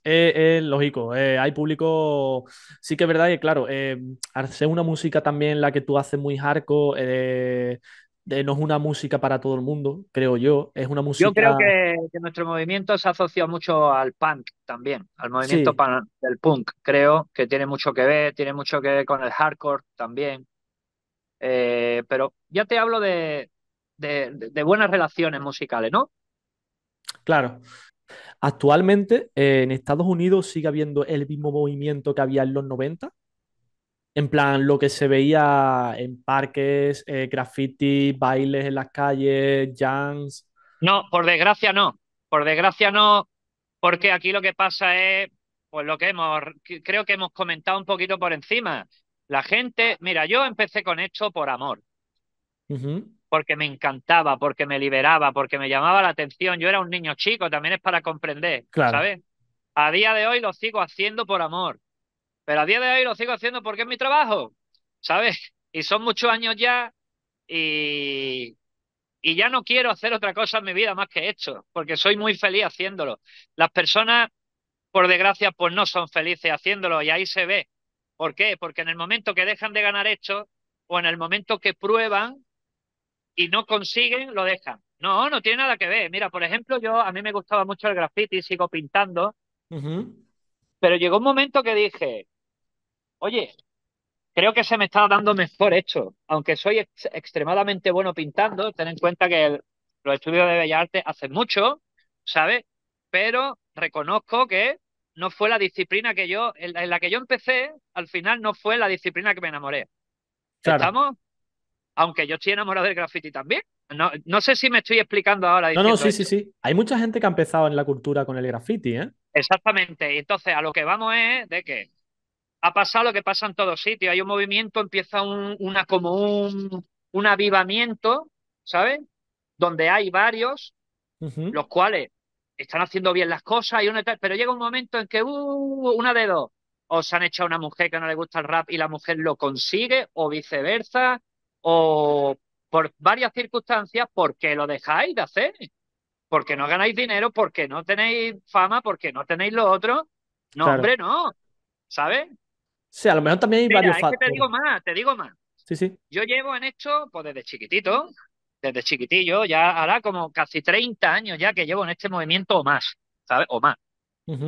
que es, lógico, eh, hay público, sí que es verdad que claro, eh, hacer una música también la que tú haces muy hardcore, eh, no es una música para todo el mundo, creo yo, es una música... Yo creo que, nuestro movimiento se asocia mucho al punk también, al movimiento del punk, creo que tiene mucho que ver, tiene mucho que ver con el hardcore también, eh, pero ya te hablo de, de, de buenas relaciones musicales, ¿no? Claro, Actualmente eh, en Estados Unidos sigue habiendo el mismo movimiento que había en los 90. En plan, lo que se veía en parques, eh, graffiti, bailes en las calles, jams. No, por desgracia no. Por desgracia no, porque aquí lo que pasa es, pues lo que hemos, creo que hemos comentado un poquito por encima. La gente, mira, yo empecé con esto por amor porque me encantaba, porque me liberaba, porque me llamaba la atención. Yo era un niño chico, también es para comprender, ¿sabes? A día de hoy lo sigo haciendo por amor, pero a día de hoy lo sigo haciendo porque es mi trabajo, ¿sabes? Y son muchos años ya y, y ya no quiero hacer otra cosa en mi vida más que esto, porque soy muy feliz haciéndolo. Las personas, por desgracia, pues no son felices haciéndolo y ahí se ve. ¿Por qué? Porque en el momento que dejan de ganar esto o en el momento que prueban y no consiguen, lo dejan. No, no tiene nada que ver. Mira, por ejemplo, yo a mí me gustaba mucho el graffiti, sigo pintando, pero llegó un momento que dije, oye, creo que se me está dando mejor hecho, aunque soy extremadamente bueno pintando, ten en cuenta que los estudios de Bellas Artes hacen mucho, ¿sabes? Pero reconozco que no fue la disciplina que yo, en la, que yo empecé, al final no fue la disciplina que me enamoré. ¿Estamos? aunque yo estoy enamorado del graffiti también. No, sé si me estoy explicando ahora. No, no, sí, sí, sí. Hay mucha gente que ha empezado en la cultura con el graffiti, ¿eh? Exactamente. Entonces, a lo que vamos es de que ha pasado lo que pasa en todos sitios. Hay un movimiento, empieza un, una, como un, avivamiento, ¿sabes? Donde hay varios, los cuales están haciendo bien las cosas, y uno tal, pero llega un momento en que uh, una de dos. O se han echado una mujer que no le gusta el rap y la mujer lo consigue, o viceversa, o por varias circunstancias, porque lo dejáis de hacer, porque no ganáis dinero, porque no tenéis fama, porque no tenéis lo otro. No, hombre, no. ¿Sabes? Sí, a lo mejor también hay varios es factores. Que te digo más, te digo más. Sí, sí. Yo llevo en esto, pues desde chiquitito, desde chiquitillo, ya hará como casi 30 años ya que llevo en este movimiento o más, ¿sabes? O más.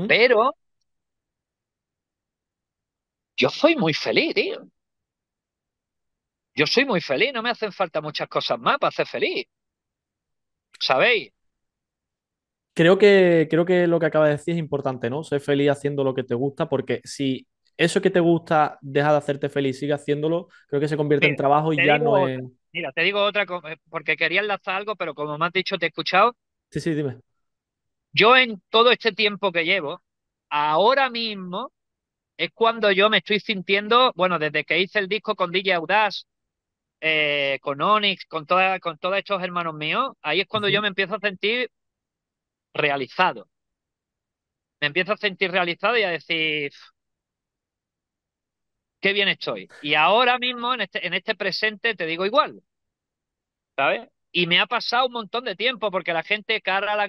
Pero yo soy muy feliz, tío. Yo soy muy feliz, no me hacen falta muchas cosas más para ser feliz. ¿Sabéis? Creo que, creo que lo que acaba de decir es importante, ¿no? Ser feliz haciendo lo que te gusta, porque si eso que te gusta deja de hacerte feliz, sigue haciéndolo, creo que se convierte en trabajo y ya no es. Mira, te digo otra, eh, porque quería enlazar algo, pero como me has dicho, te he escuchado. Sí, sí, dime. Yo en todo este tiempo que llevo, ahora mismo es cuando yo me estoy sintiendo, bueno, desde que hice el disco con DJ Audaz, eh, con Onix, con, con todos estos hermanos míos, ahí es cuando yo me empiezo a sentir realizado. Me empiezo a sentir realizado y a decir, qué bien estoy. Y ahora mismo, este, en este, presente, te digo igual. ¿Sabes? Y me ha pasado un montón de tiempo porque la gente, cara a la,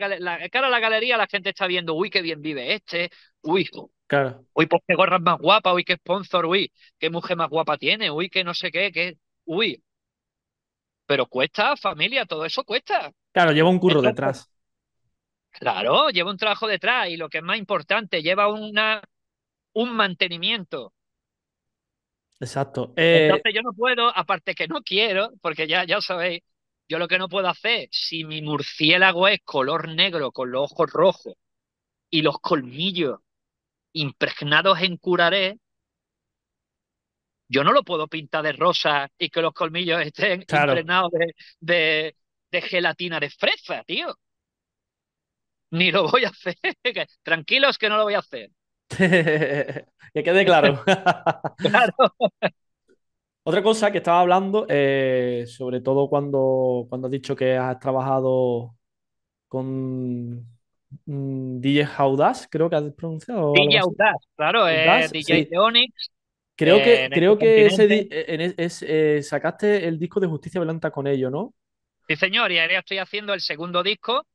cara la galería, la gente está viendo, uy, qué bien vive este, uy, claro. uy, pues qué gorra más guapa, uy, qué sponsor, uy, qué mujer más guapa tiene, uy, qué no sé qué, qué, uy, pero cuesta, familia, todo eso cuesta. Claro, lleva un curro detrás. Claro, lleva un trabajo detrás y lo que es más importante, lleva una, un mantenimiento. Exacto. Eh, Entonces yo no puedo, aparte que no quiero, porque ya, ya sabéis, yo lo que no puedo hacer, si mi murciélago es color negro con los ojos rojos y los colmillos impregnados en curaré, yo no lo puedo pintar de rosa y que los colmillos estén impregnados de, gelatina de fresa, tío. Ni lo voy a hacer. *laughs* Tranquilos que no lo voy a hacer. *laughs* que quede claro. *laughs* claro. Otra cosa que estaba hablando, eh, sobre todo cuando, cuando has dicho que has trabajado con mm, DJ Audaz, creo que has pronunciado. DJ Audaz, claro, eh, DJ sí. Creo que, eh, creo este que ese, eh, eh, sacaste el disco de Justicia Blanca con ello, ¿no? Sí, señor, y ahora estoy haciendo el segundo disco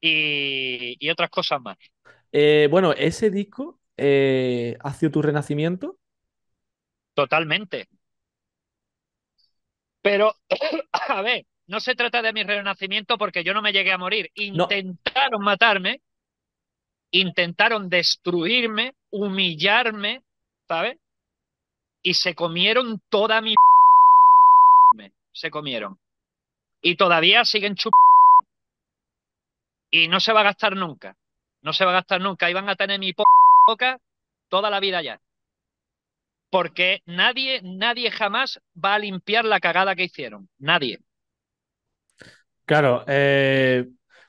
y, otras cosas más. bueno, ese disco ha sido tu renacimiento. Totalmente. Pero, *coughs* a ver, no se trata de mi renacimiento porque yo no me llegué a morir. Intentaron matarme, intentaron destruirme, humillarme, ¿sabes? y se comieron toda mi... Se comieron. Y todavía siguen chupando. Y no se va a gastar nunca. No se va a gastar nunca. Y van a tener mi poca toda la vida ya. Porque nadie, nadie jamás va a limpiar la cagada que hicieron. Nadie. Claro, eh,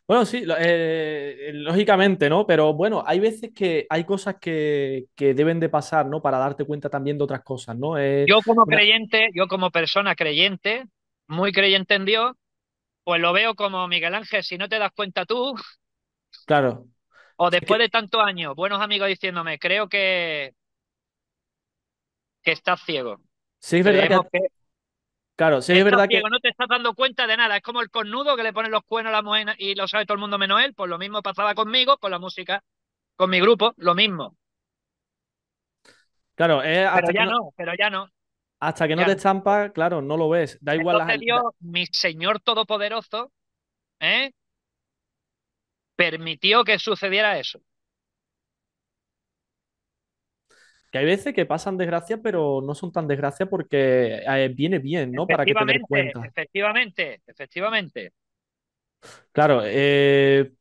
bueno, sí, eh, lógicamente, ¿no? Pero bueno, hay veces que hay cosas que, deben de pasar, ¿no? Para darte cuenta también de otras cosas, ¿no? yo como creyente, yo como persona creyente, muy creyente en Dios, pues lo veo como Miguel Ángel, si no te das cuenta tú. Claro. *laughs* O después de tantos años, buenos amigos diciéndome, creo que, que estás ciego. Sí, es verdad. que, Claro, sí, es verdad que. No te estás dando cuenta de nada. Es como el connudo que le ponen los cuernos a la mujer y lo sabe todo el mundo menos él. Pues lo mismo pasaba conmigo, con la música, con mi grupo, lo mismo. Claro, hasta pero ya no, pero ya no. Hasta que no te estampa, claro, no lo ves. Da igual Entonces, mi Señor Todopoderoso, ¿eh? Permitió que sucediera eso. Que hay veces que pasan desgracias, pero no son tan desgracias porque eh, viene bien, ¿no? Para que tener cuenta. Efectivamente, efectivamente. Claro, eh,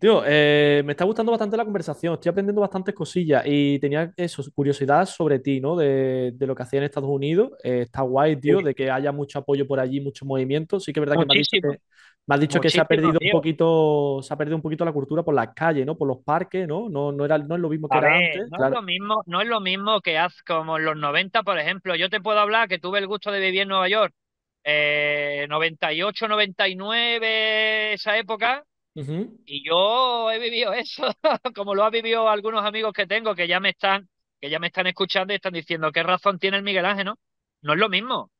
Tío, eh, me está gustando bastante la conversación, estoy aprendiendo bastantes cosillas y tenía eso, curiosidad sobre ti, ¿no? De, lo que hacía en Estados Unidos. Eh, está guay, tío, de que haya mucho apoyo por allí, muchos movimientos. Sí que es verdad que me has dicho, que, me has dicho que, se ha perdido un poquito, se ha perdido un poquito la cultura por las calles, ¿no? Por los parques, ¿no? No, era, no es lo mismo que era antes. No, es lo mismo, no es lo mismo que hace como en los 90, por ejemplo. Yo te puedo hablar que tuve el gusto de vivir en Nueva York. Eh, 98, 99, esa época y yo he vivido *laughs* eso, como lo han vivido algunos amigos que tengo que ya me están, que ya me están escuchando y están diciendo qué razón tiene el Miguel Ángel, ¿no? No es lo mismo.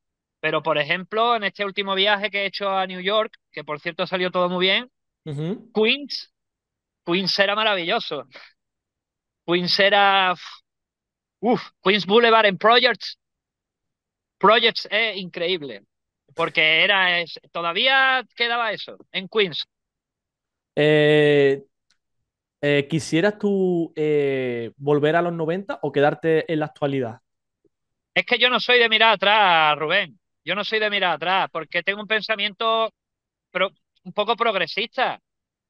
Pero por ejemplo, en este último viaje que he hecho a New York, que por cierto salió todo muy bien, Queens, Queens era maravilloso. Queens era uff, Queens Boulevard en Projects. Projects es increíble. Porque era. todavía quedaba eso en Queens. Eh, eh, ¿Quisieras tú eh, volver a los 90 o quedarte en la actualidad? Es que yo no soy de mirar atrás, Rubén. Yo no soy de mirar atrás porque tengo un pensamiento un poco progresista.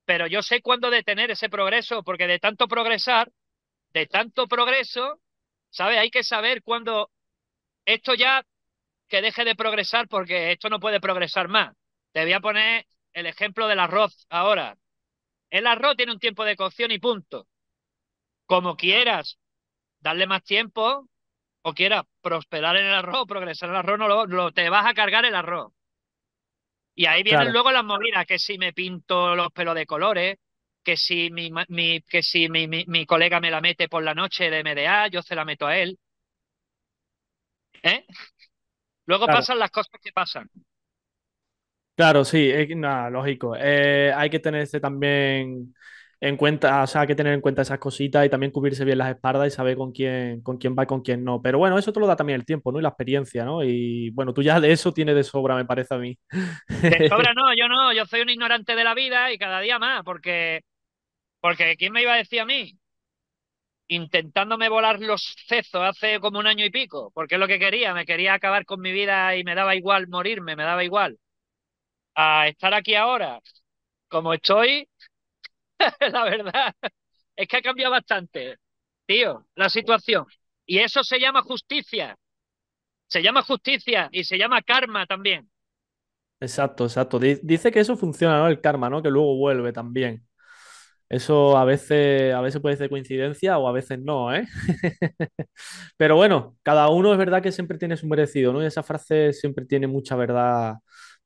Pero yo sé cuándo detener ese progreso porque de tanto progresar, de tanto progreso, ¿sabes? Hay que saber cuándo esto ya que deje de progresar porque esto no puede progresar más. Te voy a poner el ejemplo del arroz ahora. El arroz tiene un tiempo de cocción y punto. Como quieras darle más tiempo o quieras prosperar en el arroz, progresar en el arroz, no lo, te vas a cargar el arroz. Y ahí vienen luego las movidas, que si me pinto los pelos de colores, que si mi, que si mi, colega me la mete por la noche de MDA, yo se la meto a él. ¿Eh? *laughs* Luego pasan las cosas que pasan. Claro, sí, nada, lógico. Eh, hay que tenerse también en cuenta, o sea, hay que tener en cuenta esas cositas y también cubrirse bien las espaldas y saber con quién, con quién va y con quién no. Pero bueno, eso te lo da también el tiempo, ¿no? Y la experiencia, ¿no? Y bueno, tú ya de eso tienes de sobra, me parece a mí. De sobra *laughs* no, yo no, yo soy un ignorante de la vida y cada día más, porque, porque ¿quién me iba a decir a mí? intentándome volar los cezos hace como un año y pico, porque es lo que quería, me quería acabar con mi vida y me daba igual morirme, me daba igual a estar aquí ahora como estoy, *laughs* la verdad es que ha cambiado bastante, tío, la situación. Y eso se llama justicia. Se llama justicia y se llama karma también. Exacto, exacto. Dice que eso funciona, ¿no? El karma, ¿no? Que luego vuelve también. Eso a veces, a veces puede ser coincidencia o a veces no, ¿eh? *laughs* Pero bueno, cada uno es verdad que siempre tiene su merecido, ¿no? Y esa frase siempre tiene mucha verdad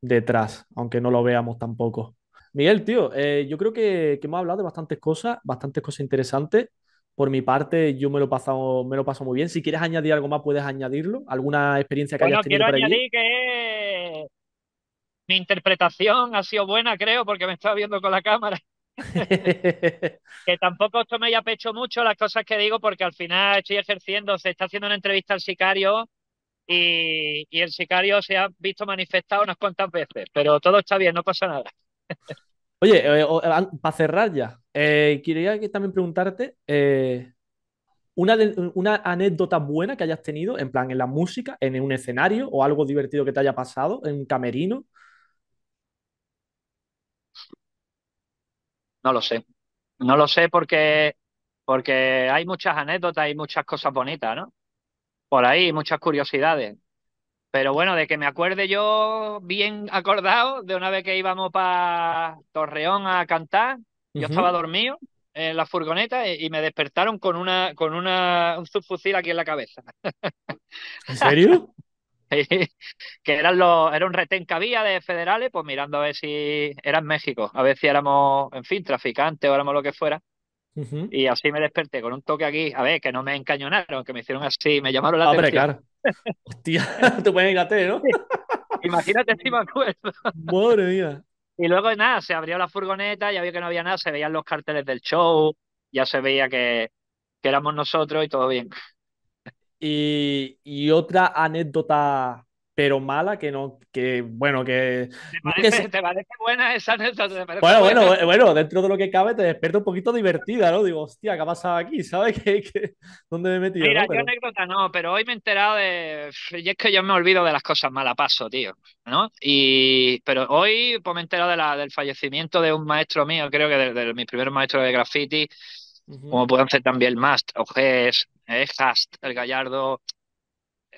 detrás, aunque no lo veamos tampoco. Miguel, tío, eh, yo creo que, hemos hablado de bastantes cosas, bastantes cosas interesantes. Por mi parte, yo me lo, paso, me lo paso muy bien. Si quieres añadir algo más, puedes añadirlo. ¿Alguna experiencia que hayas tenido? Quiero añadir que mi interpretación ha sido buena, creo, porque me estaba viendo con la cámara. *laughs* que tampoco esto me haya pecho mucho las cosas que digo, porque al final estoy ejerciendo, se está haciendo una entrevista al sicario y, el sicario se ha visto manifestado unas cuantas veces, pero todo está bien, no pasa nada. Oye, eh, eh, para cerrar ya, eh, quería también preguntarte una, una, anécdota buena que hayas tenido, en plan, en la música, en un escenario o algo divertido que te haya pasado, en un camerino. No lo sé, no lo sé porque, porque hay muchas anécdotas y muchas cosas bonitas, ¿no? por ahí, muchas curiosidades. Pero bueno, de que me acuerde yo bien acordado de una vez que íbamos para Torreón a cantar, yo estaba dormido en la furgoneta y, me despertaron con una con una un subfusil aquí en la cabeza. *laughs* ¿En serio? que eran los, era un retén que de federales, pues mirando a ver si era en México, a ver si éramos, en fin, traficantes o éramos lo que fuera. Y así me desperté con un toque aquí, a ver, que no me encañonaron, que me hicieron así, me llamaron la Hombre, Claro. Hostia, *laughs* te pueden ir a ¿no? Imagínate si me acuerdo. Madre mía. Y luego nada, se abrió la furgoneta, ya vio que no había nada, se veían los carteles del show, ya se veía que, que éramos nosotros y todo bien. Y, y otra anécdota pero mala que no, que bueno, que... ¿Te parece, buena esa anécdota? Bueno, bueno, eh, bueno, dentro de lo que cabe te despierta un poquito divertida, ¿no? Digo, hostia, ¿qué ha pasado aquí? ¿Sabes *laughs* dónde me he metido? Mira, qué anécdota no, pero hoy me he enterado de... Y es que yo me olvido de las cosas mal a paso, tío, ¿no? Y... Pero hoy pues, me he enterado de la, del fallecimiento de un maestro mío, creo que de, mi mis primeros maestros de graffiti, como pueden ser también el Mast, Ojes, eh, Hast, el Gallardo,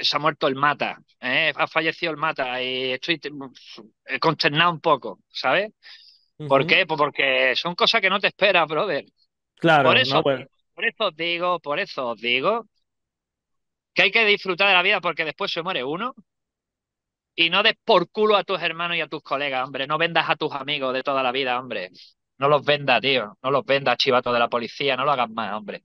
se ha muerto el mata, ¿eh? ha fallecido el mata y estoy mm, consternado un poco, ¿sabes? ¿Por qué? Pues porque son cosas que no te esperas, brother. Claro, por eso, pues. por eso os digo, por eso os digo que hay que disfrutar de la vida porque después se muere uno y no des por culo a tus hermanos y a tus colegas, hombre. No vendas a tus amigos de toda la vida, hombre. No los vendas, tío. No los vendas, chivato de la policía. No lo hagas más, hombre.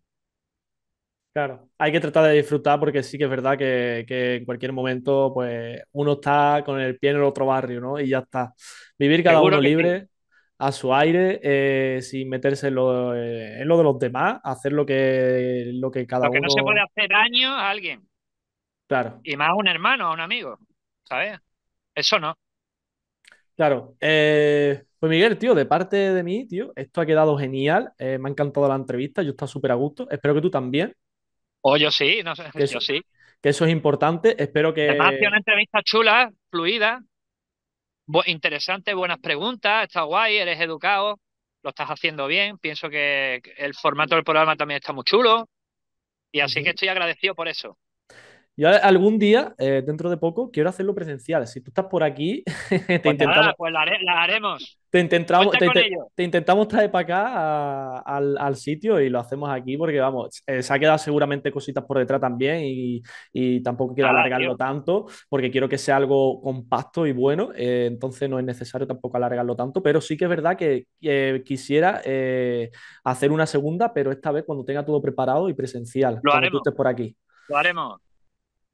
Claro, hay que tratar de disfrutar porque sí que es verdad que, en cualquier momento pues uno está con el pie en el otro barrio, ¿no? Y ya está. Vivir cada uno libre a su aire, eh, sin meterse eh, en lo, de los demás, hacer lo que, lo que cada uno... Lo que no se puede hacer daño a alguien. Claro. Y más a un hermano, a un amigo, ¿sabes? Eso no. Claro. Eh, pues Miguel, tío, de parte de mí, tío, esto ha quedado genial. me ha encantado la entrevista, yo estaba súper a gusto. Espero que tú también. O oh, yo sí, que eso, sí. Que eso es importante, espero que... Además, una entrevista chula, fluida, interesante, buenas preguntas, está guay, eres educado, lo estás haciendo bien, pienso que el formato del programa también está muy chulo, y así que estoy agradecido por eso. Yo algún día, eh, dentro de poco, quiero hacerlo presencial. Si tú estás por aquí, *laughs* te pues intentamos. Pues haremos. Te intentamos, traer para acá al, sitio y lo hacemos aquí porque, vamos, eh, se ha quedado seguramente cositas por detrás también y, tampoco quiero alargarlo tanto porque quiero que sea algo compacto y bueno. Eh, entonces no es necesario tampoco alargarlo tanto, pero sí que es verdad que quisiera hacer una segunda, pero esta vez cuando tenga todo preparado y presencial. Lo haremos. Tú estés por aquí. Lo haremos.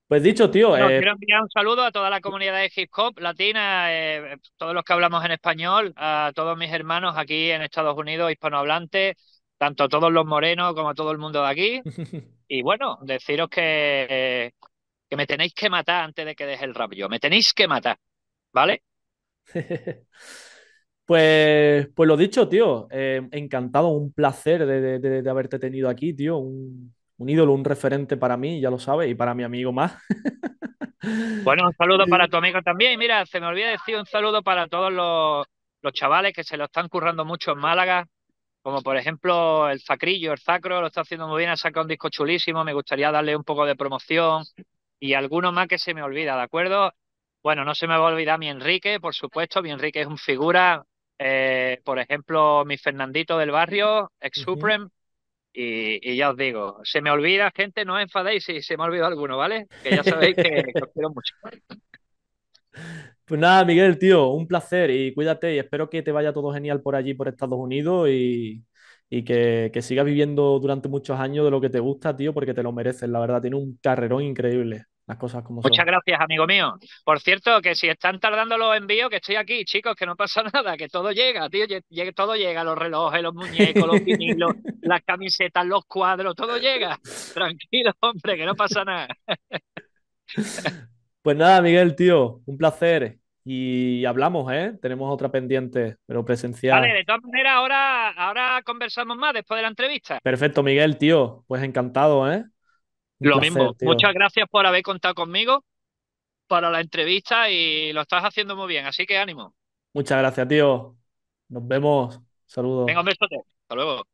Pues dicho, tío. Eh, quiero enviar un saludo a toda la comunidad de hip hop latina, a eh, todos los que hablamos en español, a todos mis hermanos aquí en Estados Unidos, hispanohablantes, tanto todos los morenos como todo el mundo de aquí. *laughs* Y bueno, deciros que, que me tenéis que matar antes de que deje el rap yo. Me tenéis que matar, ¿vale? *laughs* Pues, pues lo dicho, tío. Eh, encantado, un placer de, haberte tenido aquí, tío. Un, un ídolo, un referente para mí, ya lo sabes, y para mi amigo más. *laughs* bueno, un saludo para tu amigo también. Mira, se me olvida decir un saludo para todos los, chavales que se lo están currando mucho en Málaga, como por ejemplo el Sacrillo, el Sacro, lo está haciendo muy bien, ha sacado un disco chulísimo, me gustaría darle un poco de promoción y alguno más que se me olvida, ¿de acuerdo? Bueno, no se me va a olvidar mi Enrique, por supuesto, mi Enrique es un figura, eh, por ejemplo, mi Fernandito del barrio, ex Supreme, y, ya os digo, se me olvida, gente, no os enfadéis si se me ha olvidado alguno, ¿vale? Que ya sabéis que os quiero mucho. Pues nada, Miguel, tío, un placer y cuídate y espero que te vaya todo genial por allí, por Estados Unidos y, que, que sigas viviendo durante muchos años de lo que te gusta, tío, porque te lo mereces, la verdad, tiene un carrerón increíble. Las cosas como Muchas gracias, amigo mío. Por cierto, que si están tardando los envíos, que estoy aquí, chicos, que no pasa *laughs* nada, que todo llega, tío, todo llega, los relojes, los muñecos, los vinilos, *laughs* las camisetas, los cuadros, todo llega. Tranquilo, *laughs* hombre, que no pasa nada. pues nada, Miguel, tío, un placer y hablamos, ¿eh? Tenemos otra pendiente, pero presencial. Vale, de todas maneras, ahora, ahora conversamos más después de la entrevista. Perfecto, Miguel, tío. Pues encantado, ¿eh? Lo mismo. Muchas gracias por haber contado conmigo para la entrevista y lo estás haciendo muy bien, así que ánimo. Muchas gracias, tío. Nos vemos. Saludos. Venga, un besote. Hasta luego.